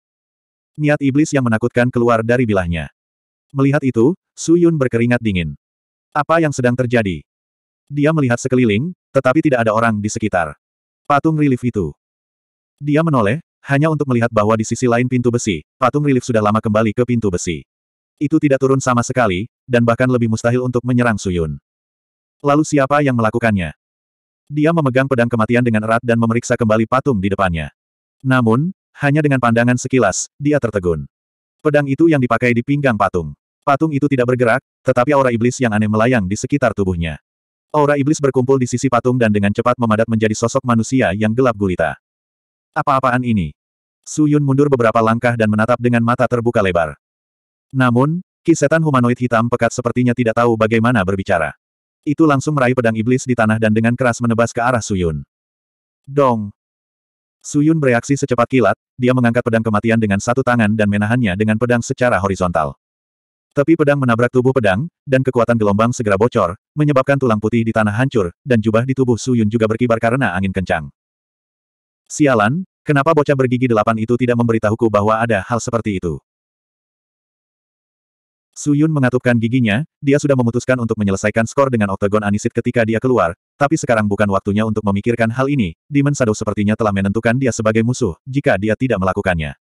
Niat iblis yang menakutkan keluar dari bilahnya. Melihat itu, Suyun berkeringat dingin. Apa yang sedang terjadi? Dia melihat sekeliling, tetapi tidak ada orang di sekitar. Patung relief itu. Dia menoleh, hanya untuk melihat bahwa di sisi lain pintu besi, patung relief sudah lama kembali ke pintu besi. Itu tidak turun sama sekali, dan bahkan lebih mustahil untuk menyerang Suyun. Lalu siapa yang melakukannya? Dia memegang pedang kematian dengan erat dan memeriksa kembali patung di depannya. Namun, hanya dengan pandangan sekilas, dia tertegun. Pedang itu yang dipakai di pinggang patung. Patung itu tidak bergerak, tetapi aura iblis yang aneh melayang di sekitar tubuhnya. Aura iblis berkumpul di sisi patung dan dengan cepat memadat menjadi sosok manusia yang gelap gulita. Apa-apaan ini? Su Yun mundur beberapa langkah dan menatap dengan mata terbuka lebar. Namun, kisetan humanoid hitam pekat sepertinya tidak tahu bagaimana berbicara. Itu langsung meraih pedang iblis di tanah dan dengan keras menebas ke arah Suyun. Dong! Suyun bereaksi secepat kilat, dia mengangkat pedang kematian dengan satu tangan dan menahannya dengan pedang secara horizontal. Tapi pedang menabrak tubuh pedang, dan kekuatan gelombang segera bocor, menyebabkan tulang putih di tanah hancur, dan jubah di tubuh Suyun juga berkibar karena angin kencang. Sialan, kenapa bocah bergigi delapan itu tidak memberitahuku bahwa ada hal seperti itu? Suyun mengatupkan giginya, dia sudah memutuskan untuk menyelesaikan skor dengan oktagon anisit ketika dia keluar, tapi sekarang bukan waktunya untuk memikirkan hal ini, Demon Shadow sepertinya telah menentukan dia sebagai musuh, jika dia tidak melakukannya.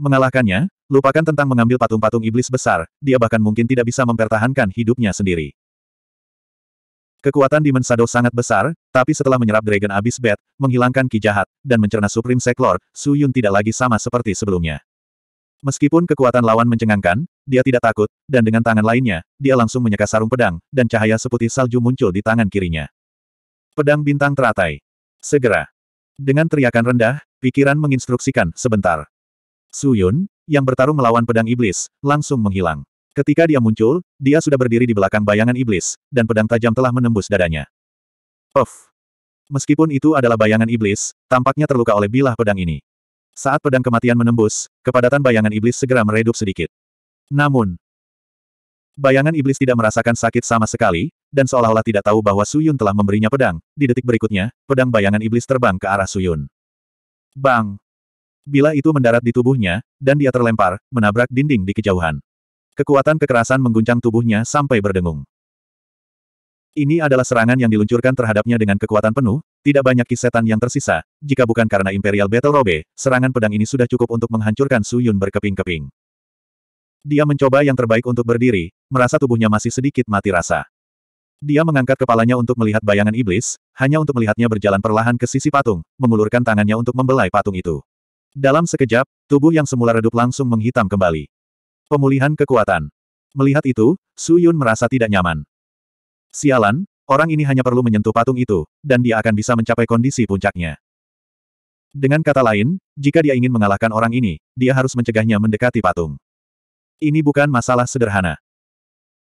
Mengalahkannya, lupakan tentang mengambil patung-patung iblis besar, dia bahkan mungkin tidak bisa mempertahankan hidupnya sendiri. Kekuatan Demon Shadow sangat besar, tapi setelah menyerap Dragon Abyss Bat, menghilangkan ki jahat, dan mencerna Supreme Seklor, Su Yun tidak lagi sama seperti sebelumnya. Meskipun kekuatan lawan mencengangkan, dia tidak takut, dan dengan tangan lainnya, dia langsung menyeka sarung pedang, dan cahaya seputih salju muncul di tangan kirinya. Pedang bintang teratai. Segera. Dengan teriakan rendah, pikiran menginstruksikan, sebentar. Su Yun, yang bertarung melawan pedang iblis, langsung menghilang. Ketika dia muncul, dia sudah berdiri di belakang bayangan iblis, dan pedang tajam telah menembus dadanya. Of! Meskipun itu adalah bayangan iblis, tampaknya terluka oleh bilah pedang ini. Saat pedang kematian menembus, kepadatan bayangan iblis segera meredup sedikit. Namun, bayangan iblis tidak merasakan sakit sama sekali, dan seolah-olah tidak tahu bahwa Suyun telah memberinya pedang. Di detik berikutnya, pedang bayangan iblis terbang ke arah Suyun. Bang! Bila itu mendarat di tubuhnya, dan dia terlempar, menabrak dinding di kejauhan. Kekuatan kekerasan mengguncang tubuhnya sampai berdengung. Ini adalah serangan yang diluncurkan terhadapnya dengan kekuatan penuh, tidak banyak kisetan yang tersisa, jika bukan karena Imperial Battle Robe, serangan pedang ini sudah cukup untuk menghancurkan Su Yun berkeping-keping. Dia mencoba yang terbaik untuk berdiri, merasa tubuhnya masih sedikit mati rasa. Dia mengangkat kepalanya untuk melihat bayangan iblis, hanya untuk melihatnya berjalan perlahan ke sisi patung, mengulurkan tangannya untuk membelai patung itu. Dalam sekejap, tubuh yang semula redup langsung menghitam kembali. Pemulihan kekuatan. Melihat itu, Su Yun merasa tidak nyaman. Sialan, orang ini hanya perlu menyentuh patung itu, dan dia akan bisa mencapai kondisi puncaknya. Dengan kata lain, jika dia ingin mengalahkan orang ini, dia harus mencegahnya mendekati patung. Ini bukan masalah sederhana.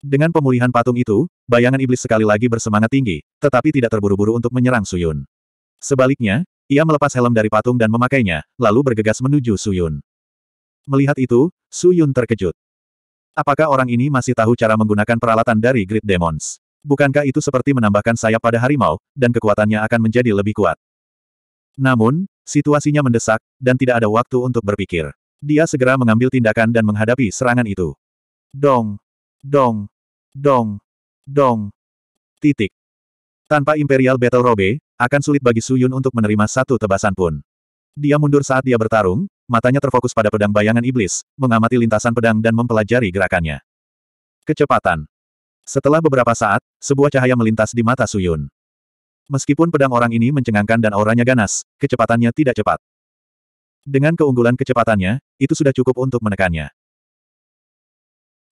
Dengan pemulihan patung itu, bayangan iblis sekali lagi bersemangat tinggi, tetapi tidak terburu-buru untuk menyerang Suyun. Sebaliknya, ia melepas helm dari patung dan memakainya, lalu bergegas menuju Suyun. Melihat itu, Su Yun terkejut. Apakah orang ini masih tahu cara menggunakan peralatan dari Great Demons? Bukankah itu seperti menambahkan sayap pada harimau, dan kekuatannya akan menjadi lebih kuat? Namun, situasinya mendesak, dan tidak ada waktu untuk berpikir. Dia segera mengambil tindakan dan menghadapi serangan itu. Dong! Dong! Dong! Dong! Titik. Tanpa Imperial Battle Robe, akan sulit bagi Suyun untuk menerima satu tebasan pun. Dia mundur saat dia bertarung, matanya terfokus pada pedang bayangan iblis, mengamati lintasan pedang dan mempelajari gerakannya. Kecepatan. Setelah beberapa saat, sebuah cahaya melintas di mata Suyun. Meskipun pedang orang ini mencengangkan dan auranya ganas, kecepatannya tidak cepat. Dengan keunggulan kecepatannya, itu sudah cukup untuk menekannya.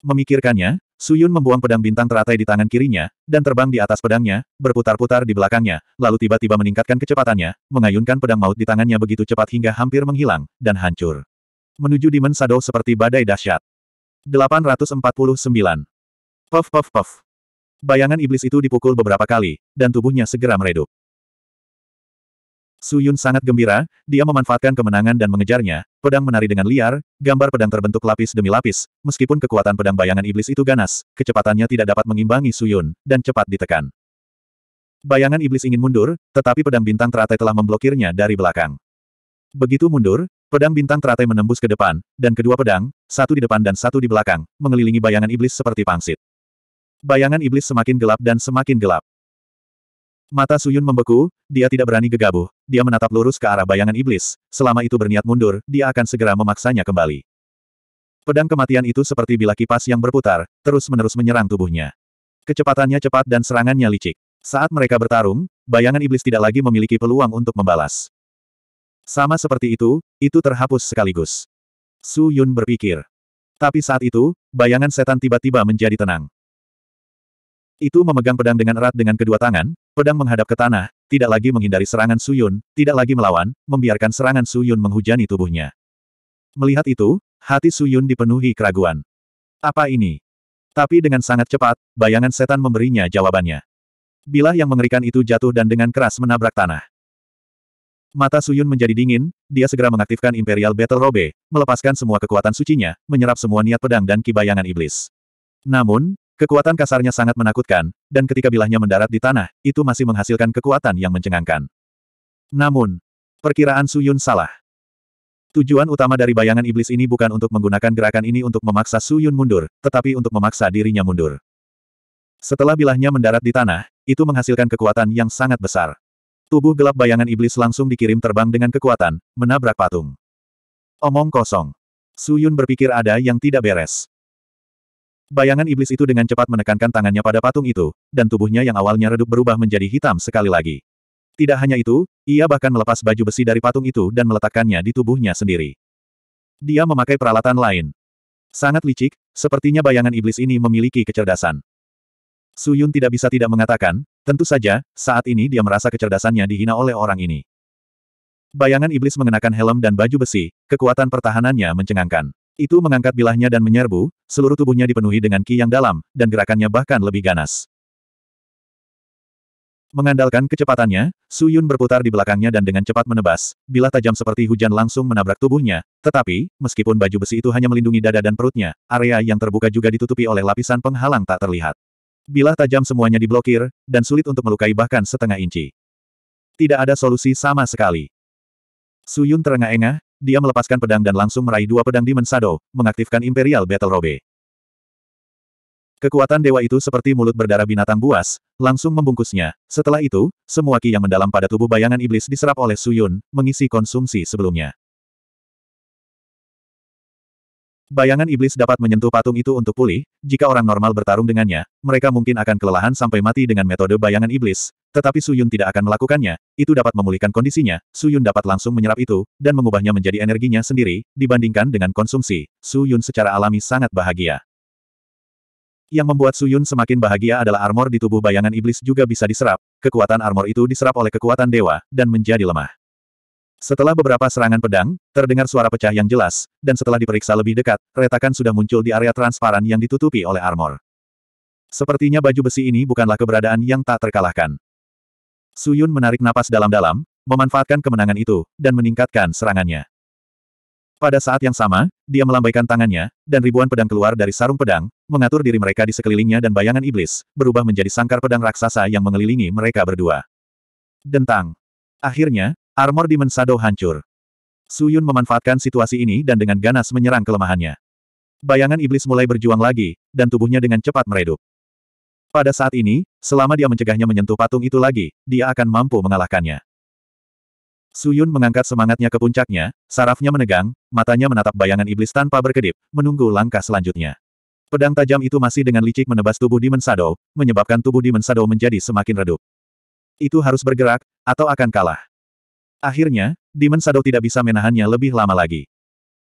Memikirkannya, Suyun membuang pedang bintang teratai di tangan kirinya, dan terbang di atas pedangnya, berputar-putar di belakangnya, lalu tiba-tiba meningkatkan kecepatannya, mengayunkan pedang maut di tangannya begitu cepat hingga hampir menghilang, dan hancur. Menuju Demon Shadow seperti badai dahsyat. 849. Puff puff puff. Bayangan iblis itu dipukul beberapa kali, dan tubuhnya segera meredup. Su Yun sangat gembira, dia memanfaatkan kemenangan dan mengejarnya, pedang menari dengan liar, gambar pedang terbentuk lapis demi lapis, meskipun kekuatan pedang bayangan iblis itu ganas, kecepatannya tidak dapat mengimbangi Su Yun, dan cepat ditekan. Bayangan iblis ingin mundur, tetapi pedang bintang teratai telah memblokirnya dari belakang. Begitu mundur, pedang bintang teratai menembus ke depan, dan kedua pedang, satu di depan dan satu di belakang, mengelilingi bayangan iblis seperti pangsit. Bayangan iblis semakin gelap dan semakin gelap. Mata Suyun membeku, dia tidak berani gegabah. Dia menatap lurus ke arah bayangan iblis. Selama itu berniat mundur, dia akan segera memaksanya kembali. Pedang kematian itu seperti bila kipas yang berputar, terus-menerus menyerang tubuhnya. Kecepatannya cepat dan serangannya licik. Saat mereka bertarung, bayangan iblis tidak lagi memiliki peluang untuk membalas. Sama seperti itu, itu terhapus sekaligus. Su Yun berpikir. Tapi saat itu, bayangan setan tiba-tiba menjadi tenang. Itu memegang pedang dengan erat dengan kedua tangan, Pedang menghadap ke tanah, tidak lagi menghindari serangan Suyun, tidak lagi melawan, membiarkan serangan Suyun menghujani tubuhnya. Melihat itu, hati Suyun dipenuhi keraguan. Apa ini? Tapi dengan sangat cepat, bayangan setan memberinya jawabannya. Bilah yang mengerikan itu jatuh dan dengan keras menabrak tanah. Mata Suyun menjadi dingin, dia segera mengaktifkan Imperial Battle Robe, melepaskan semua kekuatan sucinya, menyerap semua niat pedang dan kibayangan iblis. Namun, Kekuatan kasarnya sangat menakutkan, dan ketika bilahnya mendarat di tanah, itu masih menghasilkan kekuatan yang mencengangkan. Namun, perkiraan Suyun salah. Tujuan utama dari bayangan iblis ini bukan untuk menggunakan gerakan ini untuk memaksa Suyun mundur, tetapi untuk memaksa dirinya mundur. Setelah bilahnya mendarat di tanah, itu menghasilkan kekuatan yang sangat besar. Tubuh gelap bayangan iblis langsung dikirim terbang dengan kekuatan, menabrak patung. Omong kosong. Suyun berpikir ada yang tidak beres. Bayangan iblis itu dengan cepat menekankan tangannya pada patung itu, dan tubuhnya yang awalnya redup berubah menjadi hitam sekali lagi. Tidak hanya itu, ia bahkan melepas baju besi dari patung itu dan meletakkannya di tubuhnya sendiri. Dia memakai peralatan lain. Sangat licik, sepertinya bayangan iblis ini memiliki kecerdasan. Suyun tidak bisa tidak mengatakan, tentu saja, saat ini dia merasa kecerdasannya dihina oleh orang ini. Bayangan iblis mengenakan helm dan baju besi, kekuatan pertahanannya mencengangkan. Itu mengangkat bilahnya dan menyerbu, seluruh tubuhnya dipenuhi dengan ki yang dalam, dan gerakannya bahkan lebih ganas. Mengandalkan kecepatannya, Su Yun berputar di belakangnya dan dengan cepat menebas, bilah tajam seperti hujan langsung menabrak tubuhnya, tetapi, meskipun baju besi itu hanya melindungi dada dan perutnya, area yang terbuka juga ditutupi oleh lapisan penghalang tak terlihat. Bilah tajam semuanya diblokir, dan sulit untuk melukai bahkan setengah inci. Tidak ada solusi sama sekali. Su Yun terengah-engah, dia melepaskan pedang dan langsung meraih dua pedang Demon Shadow, mengaktifkan Imperial Battle Robe. Kekuatan dewa itu seperti mulut berdarah binatang buas, langsung membungkusnya. Setelah itu, semua ki yang mendalam pada tubuh bayangan iblis diserap oleh Suyun, mengisi konsumsi sebelumnya. Bayangan iblis dapat menyentuh patung itu untuk pulih, jika orang normal bertarung dengannya, mereka mungkin akan kelelahan sampai mati dengan metode bayangan iblis, tetapi Suyun tidak akan melakukannya, itu dapat memulihkan kondisinya, Suyun dapat langsung menyerap itu, dan mengubahnya menjadi energinya sendiri, dibandingkan dengan konsumsi, Suyun secara alami sangat bahagia. Yang membuat Suyun semakin bahagia adalah armor di tubuh bayangan iblis juga bisa diserap, kekuatan armor itu diserap oleh kekuatan dewa, dan menjadi lemah. Setelah beberapa serangan pedang, terdengar suara pecah yang jelas, dan setelah diperiksa lebih dekat, retakan sudah muncul di area transparan yang ditutupi oleh armor. Sepertinya baju besi ini bukanlah keberadaan yang tak terkalahkan. Suyun menarik napas dalam-dalam, memanfaatkan kemenangan itu, dan meningkatkan serangannya. Pada saat yang sama, dia melambaikan tangannya, dan ribuan pedang keluar dari sarung pedang, mengatur diri mereka di sekelilingnya dan bayangan iblis, berubah menjadi sangkar pedang raksasa yang mengelilingi mereka berdua. Dentang. Akhirnya, Armor Demon Shadow hancur. Yun memanfaatkan situasi ini dan dengan ganas menyerang kelemahannya. Bayangan iblis mulai berjuang lagi, dan tubuhnya dengan cepat meredup. Pada saat ini, selama dia mencegahnya menyentuh patung itu lagi, dia akan mampu mengalahkannya. Su Yun mengangkat semangatnya ke puncaknya, sarafnya menegang, matanya menatap bayangan iblis tanpa berkedip, menunggu langkah selanjutnya. Pedang tajam itu masih dengan licik menebas tubuh Demon Shadow, menyebabkan tubuh Demon Shadow menjadi semakin redup. Itu harus bergerak, atau akan kalah. Akhirnya, Demon Shadow tidak bisa menahannya lebih lama lagi.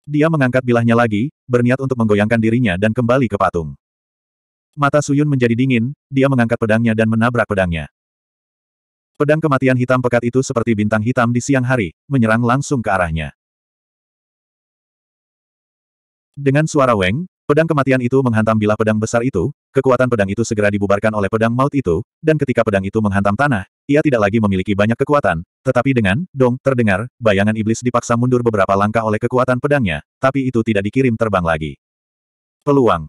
Dia mengangkat bilahnya lagi, berniat untuk menggoyangkan dirinya dan kembali ke patung. Mata Suyun menjadi dingin, dia mengangkat pedangnya dan menabrak pedangnya. Pedang kematian hitam pekat itu seperti bintang hitam di siang hari, menyerang langsung ke arahnya. Dengan suara weng, pedang kematian itu menghantam bilah pedang besar itu, kekuatan pedang itu segera dibubarkan oleh pedang maut itu, dan ketika pedang itu menghantam tanah, ia tidak lagi memiliki banyak kekuatan, tetapi dengan, dong, terdengar, bayangan iblis dipaksa mundur beberapa langkah oleh kekuatan pedangnya, tapi itu tidak dikirim terbang lagi. Peluang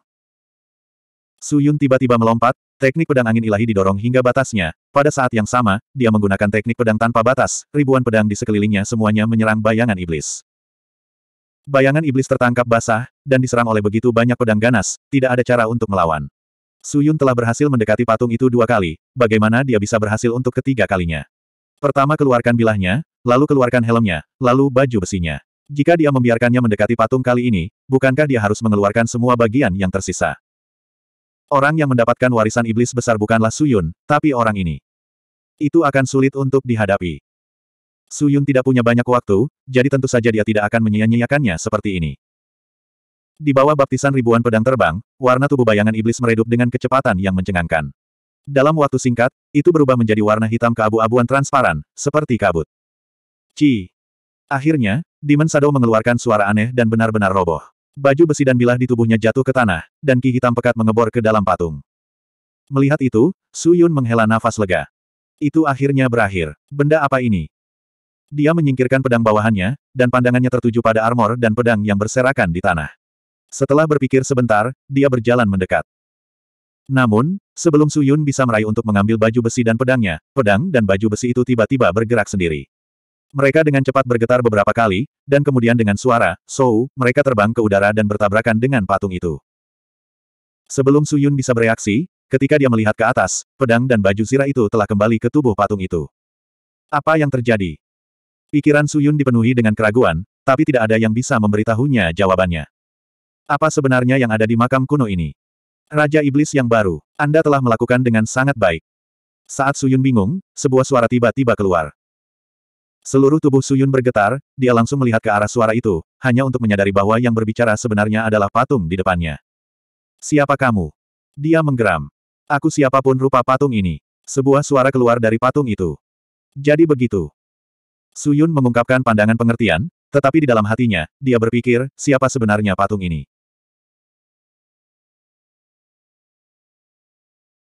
Suyun tiba-tiba melompat, teknik pedang angin ilahi didorong hingga batasnya, pada saat yang sama, dia menggunakan teknik pedang tanpa batas, ribuan pedang di sekelilingnya semuanya menyerang bayangan iblis. Bayangan iblis tertangkap basah, dan diserang oleh begitu banyak pedang ganas, tidak ada cara untuk melawan. Suyun telah berhasil mendekati patung itu dua kali, bagaimana dia bisa berhasil untuk ketiga kalinya? Pertama keluarkan bilahnya, lalu keluarkan helmnya, lalu baju besinya. Jika dia membiarkannya mendekati patung kali ini, bukankah dia harus mengeluarkan semua bagian yang tersisa? Orang yang mendapatkan warisan iblis besar bukanlah Suyun, tapi orang ini. Itu akan sulit untuk dihadapi. Suyun tidak punya banyak waktu, jadi tentu saja dia tidak akan menyia-nyiakannya seperti ini. Di bawah baptisan ribuan pedang terbang, warna tubuh bayangan iblis meredup dengan kecepatan yang mencengangkan. Dalam waktu singkat, itu berubah menjadi warna hitam keabu-abuan transparan, seperti kabut. Ci. Akhirnya, Demon Shadow mengeluarkan suara aneh dan benar-benar roboh. Baju besi dan bilah di tubuhnya jatuh ke tanah, dan ki hitam pekat mengebor ke dalam patung. Melihat itu, Su Yun menghela nafas lega. Itu akhirnya berakhir. Benda apa ini? Dia menyingkirkan pedang bawahannya, dan pandangannya tertuju pada armor dan pedang yang berserakan di tanah. Setelah berpikir sebentar, dia berjalan mendekat. Namun, sebelum Su Yun bisa meraih untuk mengambil baju besi dan pedangnya, pedang dan baju besi itu tiba-tiba bergerak sendiri. Mereka dengan cepat bergetar beberapa kali, dan kemudian dengan suara, Sou, mereka terbang ke udara dan bertabrakan dengan patung itu. Sebelum Su Yun bisa bereaksi, ketika dia melihat ke atas, pedang dan baju zirah itu telah kembali ke tubuh patung itu. Apa yang terjadi? Pikiran Su Yun dipenuhi dengan keraguan, tapi tidak ada yang bisa memberitahunya jawabannya. Apa sebenarnya yang ada di makam kuno ini? Raja Iblis yang baru, Anda telah melakukan dengan sangat baik. Saat Suyun bingung, sebuah suara tiba-tiba keluar. Seluruh tubuh Suyun bergetar, dia langsung melihat ke arah suara itu, hanya untuk menyadari bahwa yang berbicara sebenarnya adalah patung di depannya. Siapa kamu? Dia menggeram. Aku siapapun rupa patung ini. Sebuah suara keluar dari patung itu. Jadi begitu. Suyun mengungkapkan pandangan pengertian, tetapi di dalam hatinya, dia berpikir, siapa sebenarnya patung ini?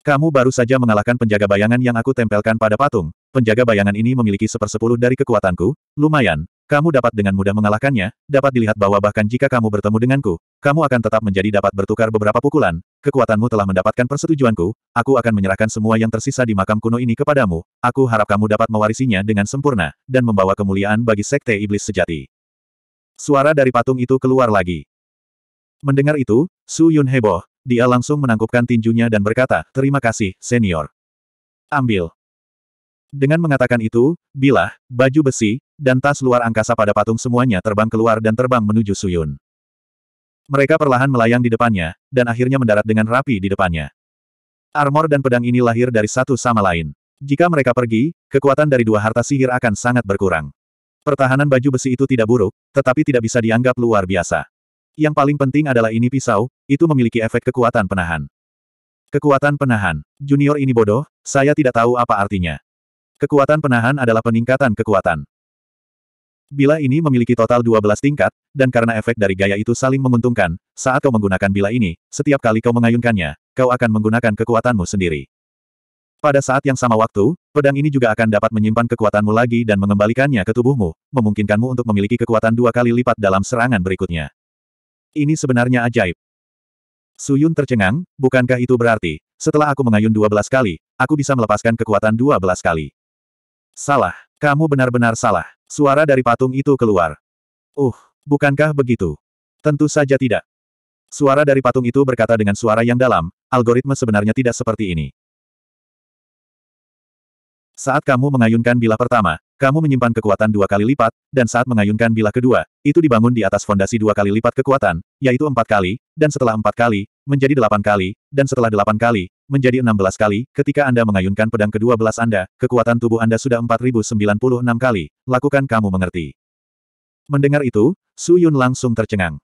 Kamu baru saja mengalahkan penjaga bayangan yang aku tempelkan pada patung. Penjaga bayangan ini memiliki sepersepuluh dari kekuatanku, lumayan. Kamu dapat dengan mudah mengalahkannya, dapat dilihat bahwa bahkan jika kamu bertemu denganku, kamu akan tetap menjadi dapat bertukar beberapa pukulan. Kekuatanmu telah mendapatkan persetujuanku, aku akan menyerahkan semua yang tersisa di makam kuno ini kepadamu. Aku harap kamu dapat mewarisinya dengan sempurna, dan membawa kemuliaan bagi sekte iblis sejati. Suara dari patung itu keluar lagi. Mendengar itu, Su Yun heboh, dia langsung menangkupkan tinjunya dan berkata, terima kasih, senior. Ambil. Dengan mengatakan itu, bilah, baju besi, dan tas luar angkasa pada patung semuanya terbang keluar dan terbang menuju Suyun. Mereka perlahan melayang di depannya, dan akhirnya mendarat dengan rapi di depannya. Armor dan pedang ini lahir dari satu sama lain. Jika mereka pergi, kekuatan dari dua harta sihir akan sangat berkurang. Pertahanan baju besi itu tidak buruk, tetapi tidak bisa dianggap luar biasa. Yang paling penting adalah ini pisau, itu memiliki efek kekuatan penahan. Kekuatan penahan. Junior ini bodoh, saya tidak tahu apa artinya. Kekuatan penahan adalah peningkatan kekuatan. Bila ini memiliki total 12 tingkat, dan karena efek dari gaya itu saling menguntungkan, saat kau menggunakan bila ini, setiap kali kau mengayunkannya, kau akan menggunakan kekuatanmu sendiri. Pada saat yang sama waktu, pedang ini juga akan dapat menyimpan kekuatanmu lagi dan mengembalikannya ke tubuhmu, memungkinkanmu untuk memiliki kekuatan dua kali lipat dalam serangan berikutnya. Ini sebenarnya ajaib. Suyun tercengang, bukankah itu berarti, setelah aku mengayun 12 kali, aku bisa melepaskan kekuatan 12 kali. Salah, kamu benar-benar salah. Suara dari patung itu keluar. Uh, bukankah begitu? Tentu saja tidak. Suara dari patung itu berkata dengan suara yang dalam, algoritma sebenarnya tidak seperti ini. Saat kamu mengayunkan bilah pertama, kamu menyimpan kekuatan dua kali lipat, dan saat mengayunkan bilah kedua, itu dibangun di atas fondasi dua kali lipat kekuatan, yaitu empat kali, dan setelah empat kali, menjadi delapan kali, dan setelah delapan kali, menjadi enam belas kali, ketika Anda mengayunkan pedang kedua belas Anda, kekuatan tubuh Anda sudah empat ribu sembilan puluh enam kali, lakukan kamu mengerti. Mendengar itu, Su Yun langsung tercengang.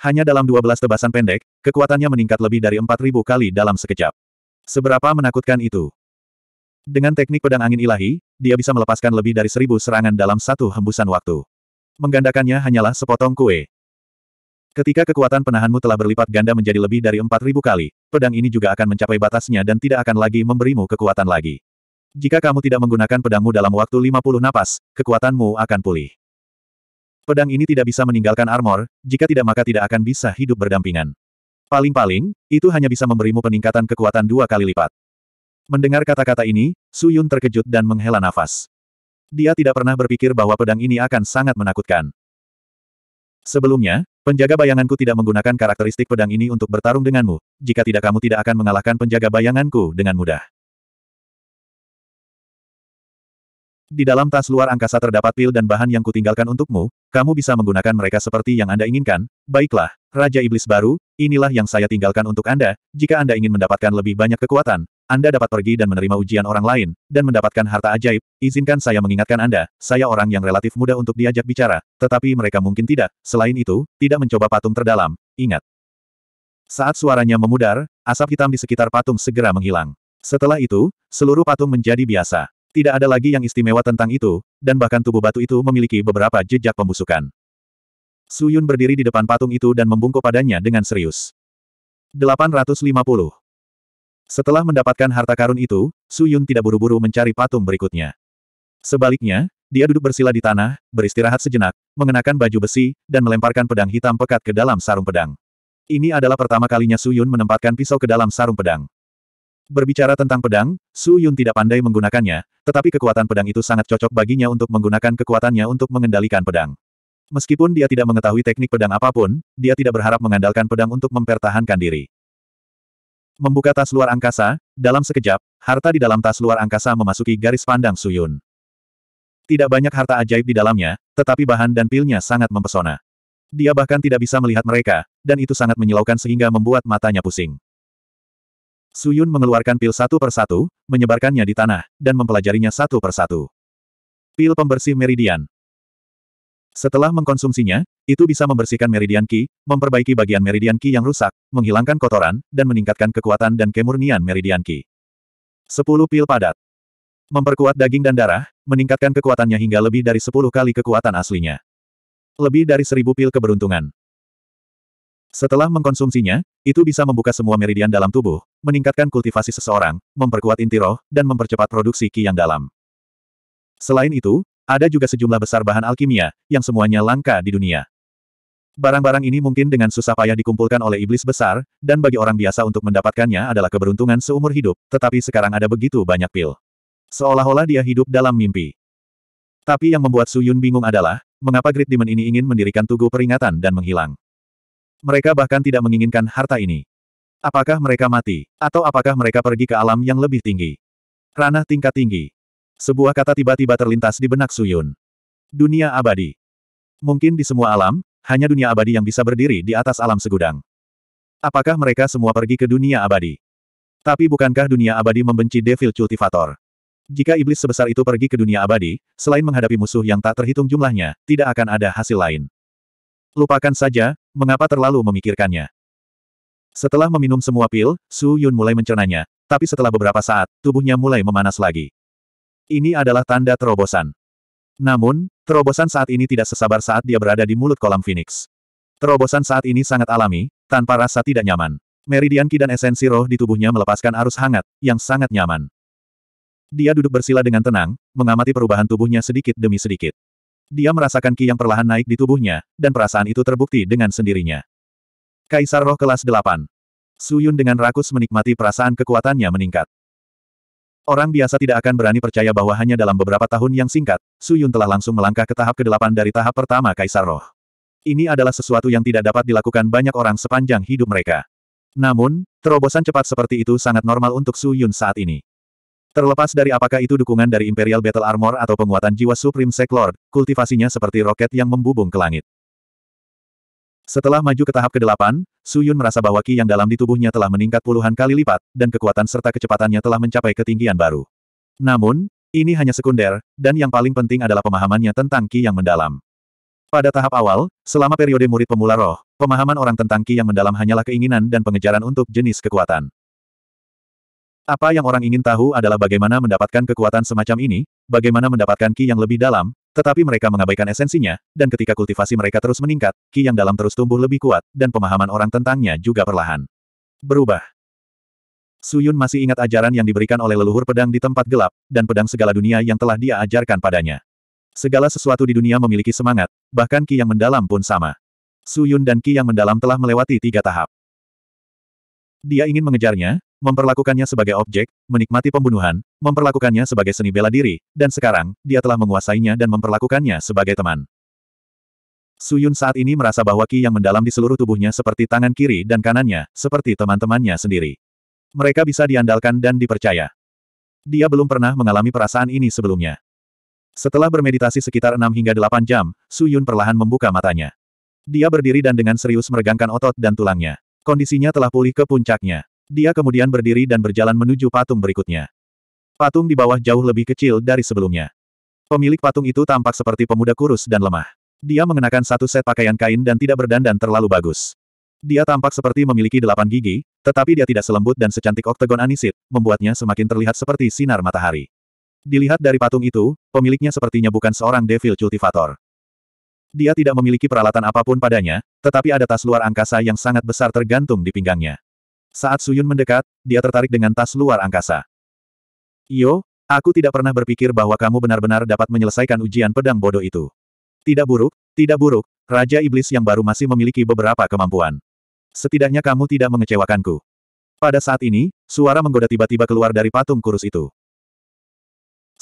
Hanya dalam dua belas tebasan pendek, kekuatannya meningkat lebih dari empat ribu kali dalam sekejap. Seberapa menakutkan itu? Dengan teknik pedang angin ilahi, dia bisa melepaskan lebih dari seribu serangan dalam satu hembusan waktu. Menggandakannya hanyalah sepotong kue. Ketika kekuatan penahanmu telah berlipat ganda menjadi lebih dari empat ribu kali, pedang ini juga akan mencapai batasnya dan tidak akan lagi memberimu kekuatan lagi. Jika kamu tidak menggunakan pedangmu dalam waktu lima puluh napas, kekuatanmu akan pulih. Pedang ini tidak bisa meninggalkan armor, jika tidak maka tidak akan bisa hidup berdampingan. Paling-paling, itu hanya bisa memberimu peningkatan kekuatan dua kali lipat. Mendengar kata-kata ini, Su Yun terkejut dan menghela nafas. Dia tidak pernah berpikir bahwa pedang ini akan sangat menakutkan. Sebelumnya, penjaga bayanganku tidak menggunakan karakteristik pedang ini untuk bertarung denganmu, jika tidak kamu tidak akan mengalahkan penjaga bayanganku dengan mudah. Di dalam tas luar angkasa terdapat pil dan bahan yang kutinggalkan untukmu, kamu bisa menggunakan mereka seperti yang Anda inginkan. Baiklah, Raja Iblis baru, inilah yang saya tinggalkan untuk Anda, jika Anda ingin mendapatkan lebih banyak kekuatan, anda dapat pergi dan menerima ujian orang lain, dan mendapatkan harta ajaib, izinkan saya mengingatkan Anda, saya orang yang relatif mudah untuk diajak bicara, tetapi mereka mungkin tidak, selain itu, tidak mencoba patung terdalam, ingat. Saat suaranya memudar, asap hitam di sekitar patung segera menghilang. Setelah itu, seluruh patung menjadi biasa. Tidak ada lagi yang istimewa tentang itu, dan bahkan tubuh batu itu memiliki beberapa jejak pembusukan. Suyun berdiri di depan patung itu dan membungkuk padanya dengan serius. 850 setelah mendapatkan harta karun itu, Su Yun tidak buru-buru mencari patung berikutnya. Sebaliknya, dia duduk bersila di tanah, beristirahat sejenak, mengenakan baju besi, dan melemparkan pedang hitam pekat ke dalam sarung pedang. Ini adalah pertama kalinya Su Yun menempatkan pisau ke dalam sarung pedang. Berbicara tentang pedang, Su Yun tidak pandai menggunakannya, tetapi kekuatan pedang itu sangat cocok baginya untuk menggunakan kekuatannya untuk mengendalikan pedang. Meskipun dia tidak mengetahui teknik pedang apapun, dia tidak berharap mengandalkan pedang untuk mempertahankan diri. Membuka tas luar angkasa, dalam sekejap, harta di dalam tas luar angkasa memasuki garis pandang Suyun. Tidak banyak harta ajaib di dalamnya, tetapi bahan dan pilnya sangat mempesona. Dia bahkan tidak bisa melihat mereka, dan itu sangat menyilaukan sehingga membuat matanya pusing. Suyun mengeluarkan pil satu persatu, menyebarkannya di tanah, dan mempelajarinya satu persatu. Pil pembersih meridian, setelah mengkonsumsinya, itu bisa membersihkan meridian ki, memperbaiki bagian meridian ki yang rusak, menghilangkan kotoran, dan meningkatkan kekuatan dan kemurnian meridian ki. 10 pil padat. Memperkuat daging dan darah, meningkatkan kekuatannya hingga lebih dari 10 kali kekuatan aslinya. Lebih dari 1000 pil keberuntungan. Setelah mengkonsumsinya, itu bisa membuka semua meridian dalam tubuh, meningkatkan kultivasi seseorang, memperkuat inti roh, dan mempercepat produksi ki yang dalam. Selain itu, ada juga sejumlah besar bahan alkimia, yang semuanya langka di dunia. Barang-barang ini mungkin dengan susah payah dikumpulkan oleh iblis besar, dan bagi orang biasa untuk mendapatkannya adalah keberuntungan seumur hidup, tetapi sekarang ada begitu banyak pil. Seolah-olah dia hidup dalam mimpi. Tapi yang membuat Su Yun bingung adalah, mengapa Great Demon ini ingin mendirikan tugu peringatan dan menghilang. Mereka bahkan tidak menginginkan harta ini. Apakah mereka mati, atau apakah mereka pergi ke alam yang lebih tinggi? Ranah tingkat tinggi. Sebuah kata tiba-tiba terlintas di benak Suyun. Dunia abadi. Mungkin di semua alam, hanya dunia abadi yang bisa berdiri di atas alam segudang. Apakah mereka semua pergi ke dunia abadi? Tapi bukankah dunia abadi membenci Devil Cultivator? Jika iblis sebesar itu pergi ke dunia abadi, selain menghadapi musuh yang tak terhitung jumlahnya, tidak akan ada hasil lain. Lupakan saja, mengapa terlalu memikirkannya. Setelah meminum semua pil, Su Yun mulai mencernanya, tapi setelah beberapa saat, tubuhnya mulai memanas lagi. Ini adalah tanda terobosan. Namun, terobosan saat ini tidak sesabar saat dia berada di mulut kolam Phoenix. Terobosan saat ini sangat alami, tanpa rasa tidak nyaman. Meridian Ki dan esensi roh di tubuhnya melepaskan arus hangat, yang sangat nyaman. Dia duduk bersila dengan tenang, mengamati perubahan tubuhnya sedikit demi sedikit. Dia merasakan ki yang perlahan naik di tubuhnya, dan perasaan itu terbukti dengan sendirinya. Kaisar Roh Kelas 8 Suyun dengan rakus menikmati perasaan kekuatannya meningkat. Orang biasa tidak akan berani percaya bahwa hanya dalam beberapa tahun yang singkat, Su Yun telah langsung melangkah ke tahap ke-8 dari tahap pertama Kaisar Roh. Ini adalah sesuatu yang tidak dapat dilakukan banyak orang sepanjang hidup mereka. Namun, terobosan cepat seperti itu sangat normal untuk Su Yun saat ini. Terlepas dari apakah itu dukungan dari Imperial Battle Armor atau penguatan jiwa Supreme Sek Lord, kultivasinya seperti roket yang membubung ke langit. Setelah maju ke tahap ke-8, Su Yun merasa bahwa ki yang dalam di tubuhnya telah meningkat puluhan kali lipat, dan kekuatan serta kecepatannya telah mencapai ketinggian baru. Namun, ini hanya sekunder, dan yang paling penting adalah pemahamannya tentang ki yang mendalam. Pada tahap awal, selama periode murid pemula roh, pemahaman orang tentang ki yang mendalam hanyalah keinginan dan pengejaran untuk jenis kekuatan. Apa yang orang ingin tahu adalah bagaimana mendapatkan kekuatan semacam ini, bagaimana mendapatkan ki yang lebih dalam, tetapi mereka mengabaikan esensinya, dan ketika kultivasi mereka terus meningkat, ki yang dalam terus tumbuh lebih kuat, dan pemahaman orang tentangnya juga perlahan. Berubah. Suyun masih ingat ajaran yang diberikan oleh leluhur pedang di tempat gelap, dan pedang segala dunia yang telah dia ajarkan padanya. Segala sesuatu di dunia memiliki semangat, bahkan ki yang mendalam pun sama. Suyun dan ki yang mendalam telah melewati tiga tahap. Dia ingin mengejarnya, memperlakukannya sebagai objek, menikmati pembunuhan, memperlakukannya sebagai seni bela diri, dan sekarang, dia telah menguasainya dan memperlakukannya sebagai teman. Suyun saat ini merasa bahwa Ki yang mendalam di seluruh tubuhnya seperti tangan kiri dan kanannya, seperti teman-temannya sendiri. Mereka bisa diandalkan dan dipercaya. Dia belum pernah mengalami perasaan ini sebelumnya. Setelah bermeditasi sekitar 6 hingga 8 jam, Suyun perlahan membuka matanya. Dia berdiri dan dengan serius meregangkan otot dan tulangnya. Kondisinya telah pulih ke puncaknya. Dia kemudian berdiri dan berjalan menuju patung berikutnya. Patung di bawah jauh lebih kecil dari sebelumnya. Pemilik patung itu tampak seperti pemuda kurus dan lemah. Dia mengenakan satu set pakaian kain dan tidak berdandan terlalu bagus. Dia tampak seperti memiliki delapan gigi, tetapi dia tidak selembut dan secantik oktagon anisit, membuatnya semakin terlihat seperti sinar matahari. Dilihat dari patung itu, pemiliknya sepertinya bukan seorang devil cultivator. Dia tidak memiliki peralatan apapun padanya, tetapi ada tas luar angkasa yang sangat besar tergantung di pinggangnya. Saat Suyun mendekat, dia tertarik dengan tas luar angkasa. Yo, aku tidak pernah berpikir bahwa kamu benar-benar dapat menyelesaikan ujian pedang bodoh itu. Tidak buruk, tidak buruk, Raja Iblis yang baru masih memiliki beberapa kemampuan. Setidaknya kamu tidak mengecewakanku. Pada saat ini, suara menggoda tiba-tiba keluar dari patung kurus itu.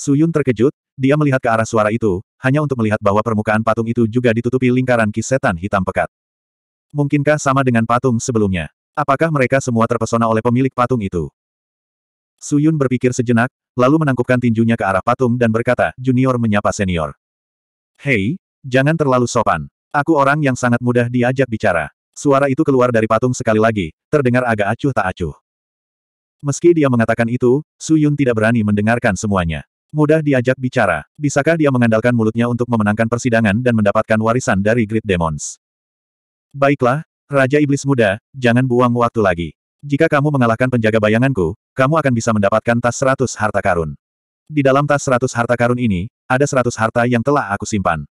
Suyun terkejut, dia melihat ke arah suara itu, hanya untuk melihat bahwa permukaan patung itu juga ditutupi lingkaran kisetan hitam pekat. Mungkinkah sama dengan patung sebelumnya? Apakah mereka semua terpesona oleh pemilik patung itu? Suyun berpikir sejenak, lalu menangkupkan tinjunya ke arah patung dan berkata, junior menyapa senior. Hei, jangan terlalu sopan. Aku orang yang sangat mudah diajak bicara. Suara itu keluar dari patung sekali lagi, terdengar agak acuh tak acuh. Meski dia mengatakan itu, Suyun tidak berani mendengarkan semuanya. Mudah diajak bicara, bisakah dia mengandalkan mulutnya untuk memenangkan persidangan dan mendapatkan warisan dari Great Demons? Baiklah, Raja Iblis Muda, jangan buang waktu lagi. Jika kamu mengalahkan penjaga bayanganku, kamu akan bisa mendapatkan tas seratus harta karun. Di dalam tas seratus harta karun ini, ada seratus harta yang telah aku simpan.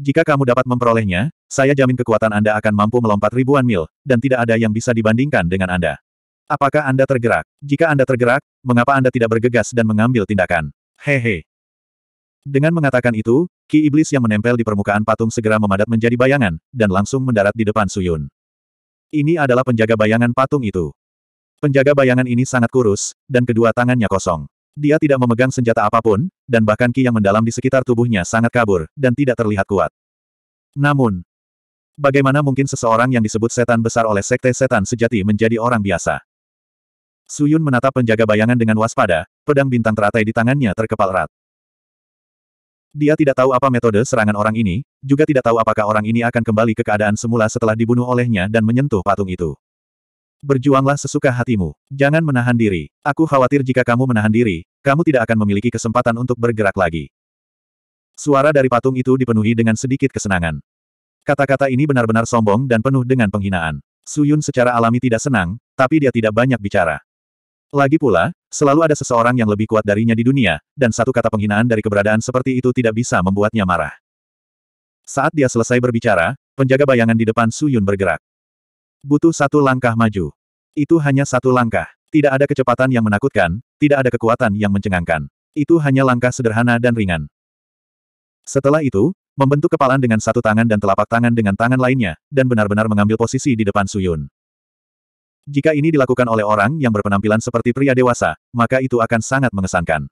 Jika kamu dapat memperolehnya, saya jamin kekuatan Anda akan mampu melompat ribuan mil, dan tidak ada yang bisa dibandingkan dengan Anda. Apakah Anda tergerak? Jika Anda tergerak, mengapa Anda tidak bergegas dan mengambil tindakan? Hehe. Dengan mengatakan itu, ki iblis yang menempel di permukaan patung segera memadat menjadi bayangan, dan langsung mendarat di depan Suyun. Ini adalah penjaga bayangan patung itu. Penjaga bayangan ini sangat kurus, dan kedua tangannya kosong. Dia tidak memegang senjata apapun, dan bahkan ki yang mendalam di sekitar tubuhnya sangat kabur, dan tidak terlihat kuat. Namun, bagaimana mungkin seseorang yang disebut setan besar oleh sekte setan sejati menjadi orang biasa? Suyun menatap penjaga bayangan dengan waspada, pedang bintang teratai di tangannya terkepal erat. Dia tidak tahu apa metode serangan orang ini, juga tidak tahu apakah orang ini akan kembali ke keadaan semula setelah dibunuh olehnya dan menyentuh patung itu. Berjuanglah sesuka hatimu. Jangan menahan diri. Aku khawatir jika kamu menahan diri, kamu tidak akan memiliki kesempatan untuk bergerak lagi. Suara dari patung itu dipenuhi dengan sedikit kesenangan. Kata-kata ini benar-benar sombong dan penuh dengan penghinaan. Suyun secara alami tidak senang, tapi dia tidak banyak bicara. Lagi pula, selalu ada seseorang yang lebih kuat darinya di dunia, dan satu kata penghinaan dari keberadaan seperti itu tidak bisa membuatnya marah. Saat dia selesai berbicara, penjaga bayangan di depan Su Yun bergerak. Butuh satu langkah maju. Itu hanya satu langkah. Tidak ada kecepatan yang menakutkan, tidak ada kekuatan yang mencengangkan. Itu hanya langkah sederhana dan ringan. Setelah itu, membentuk kepalan dengan satu tangan dan telapak tangan dengan tangan lainnya, dan benar-benar mengambil posisi di depan Su Yun. Jika ini dilakukan oleh orang yang berpenampilan seperti pria dewasa, maka itu akan sangat mengesankan.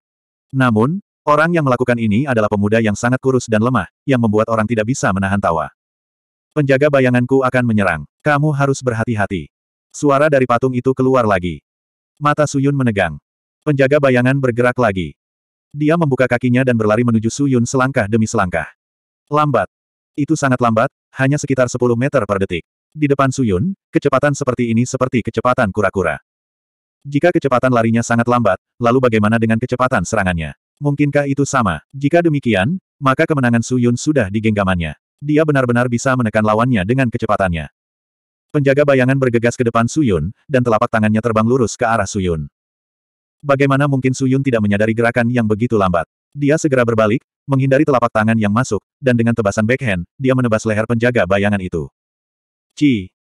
Namun, orang yang melakukan ini adalah pemuda yang sangat kurus dan lemah, yang membuat orang tidak bisa menahan tawa. Penjaga bayanganku akan menyerang. Kamu harus berhati-hati. Suara dari patung itu keluar lagi. Mata Suyun menegang. Penjaga bayangan bergerak lagi. Dia membuka kakinya dan berlari menuju Suyun selangkah demi selangkah. Lambat. Itu sangat lambat, hanya sekitar 10 meter per detik. Di depan Suyun, kecepatan seperti ini seperti kecepatan kura-kura. Jika kecepatan larinya sangat lambat, lalu bagaimana dengan kecepatan serangannya? Mungkinkah itu sama? Jika demikian, maka kemenangan Suyun sudah di genggamannya. Dia benar-benar bisa menekan lawannya dengan kecepatannya. Penjaga bayangan bergegas ke depan Suyun, dan telapak tangannya terbang lurus ke arah Suyun. Bagaimana mungkin Suyun tidak menyadari gerakan yang begitu lambat? Dia segera berbalik, menghindari telapak tangan yang masuk, dan dengan tebasan backhand, dia menebas leher penjaga bayangan itu. Ci.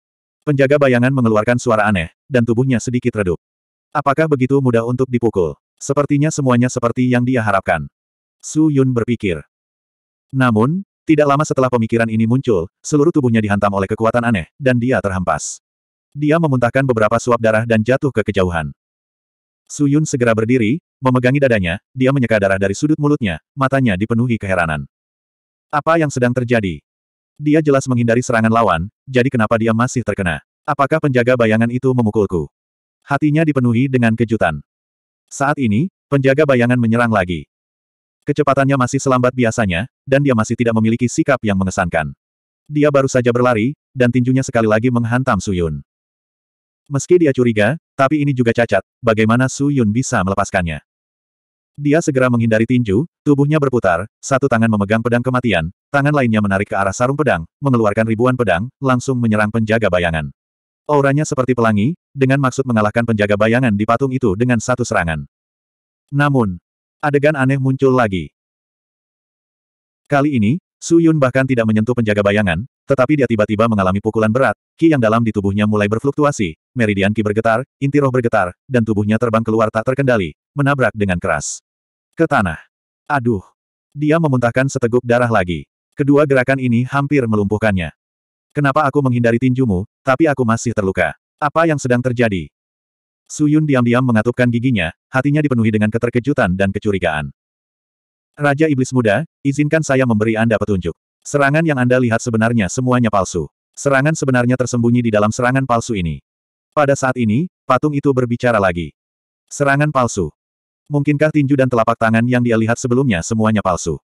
Penjaga bayangan mengeluarkan suara aneh, dan tubuhnya sedikit redup. Apakah begitu mudah untuk dipukul? Sepertinya semuanya seperti yang dia harapkan. Su Yun berpikir. Namun, tidak lama setelah pemikiran ini muncul, seluruh tubuhnya dihantam oleh kekuatan aneh, dan dia terhempas. Dia memuntahkan beberapa suap darah dan jatuh ke kejauhan. Su Yun segera berdiri, memegangi dadanya, dia menyeka darah dari sudut mulutnya, matanya dipenuhi keheranan. Apa yang sedang terjadi? Dia jelas menghindari serangan lawan, jadi kenapa dia masih terkena? Apakah penjaga bayangan itu memukulku? Hatinya dipenuhi dengan kejutan. Saat ini, penjaga bayangan menyerang lagi. Kecepatannya masih selambat biasanya, dan dia masih tidak memiliki sikap yang mengesankan. Dia baru saja berlari, dan tinjunya sekali lagi menghantam Suyun. Meski dia curiga, tapi ini juga cacat, bagaimana Suyun bisa melepaskannya. Dia segera menghindari tinju, tubuhnya berputar, satu tangan memegang pedang kematian, tangan lainnya menarik ke arah sarung pedang, mengeluarkan ribuan pedang, langsung menyerang penjaga bayangan. Auranya seperti pelangi, dengan maksud mengalahkan penjaga bayangan di patung itu dengan satu serangan. Namun, adegan aneh muncul lagi. Kali ini, Su Yun bahkan tidak menyentuh penjaga bayangan, tetapi dia tiba-tiba mengalami pukulan berat, ki yang dalam di tubuhnya mulai berfluktuasi, meridian ki bergetar, inti roh bergetar, dan tubuhnya terbang keluar tak terkendali, menabrak dengan keras. Ke tanah. Aduh. Dia memuntahkan seteguk darah lagi. Kedua gerakan ini hampir melumpuhkannya. Kenapa aku menghindari tinjumu, tapi aku masih terluka. Apa yang sedang terjadi? Suyun diam-diam mengatupkan giginya, hatinya dipenuhi dengan keterkejutan dan kecurigaan. Raja Iblis Muda, izinkan saya memberi Anda petunjuk. Serangan yang Anda lihat sebenarnya semuanya palsu. Serangan sebenarnya tersembunyi di dalam serangan palsu ini. Pada saat ini, patung itu berbicara lagi. Serangan palsu. Mungkinkah tinju dan telapak tangan yang dia lihat sebelumnya semuanya palsu?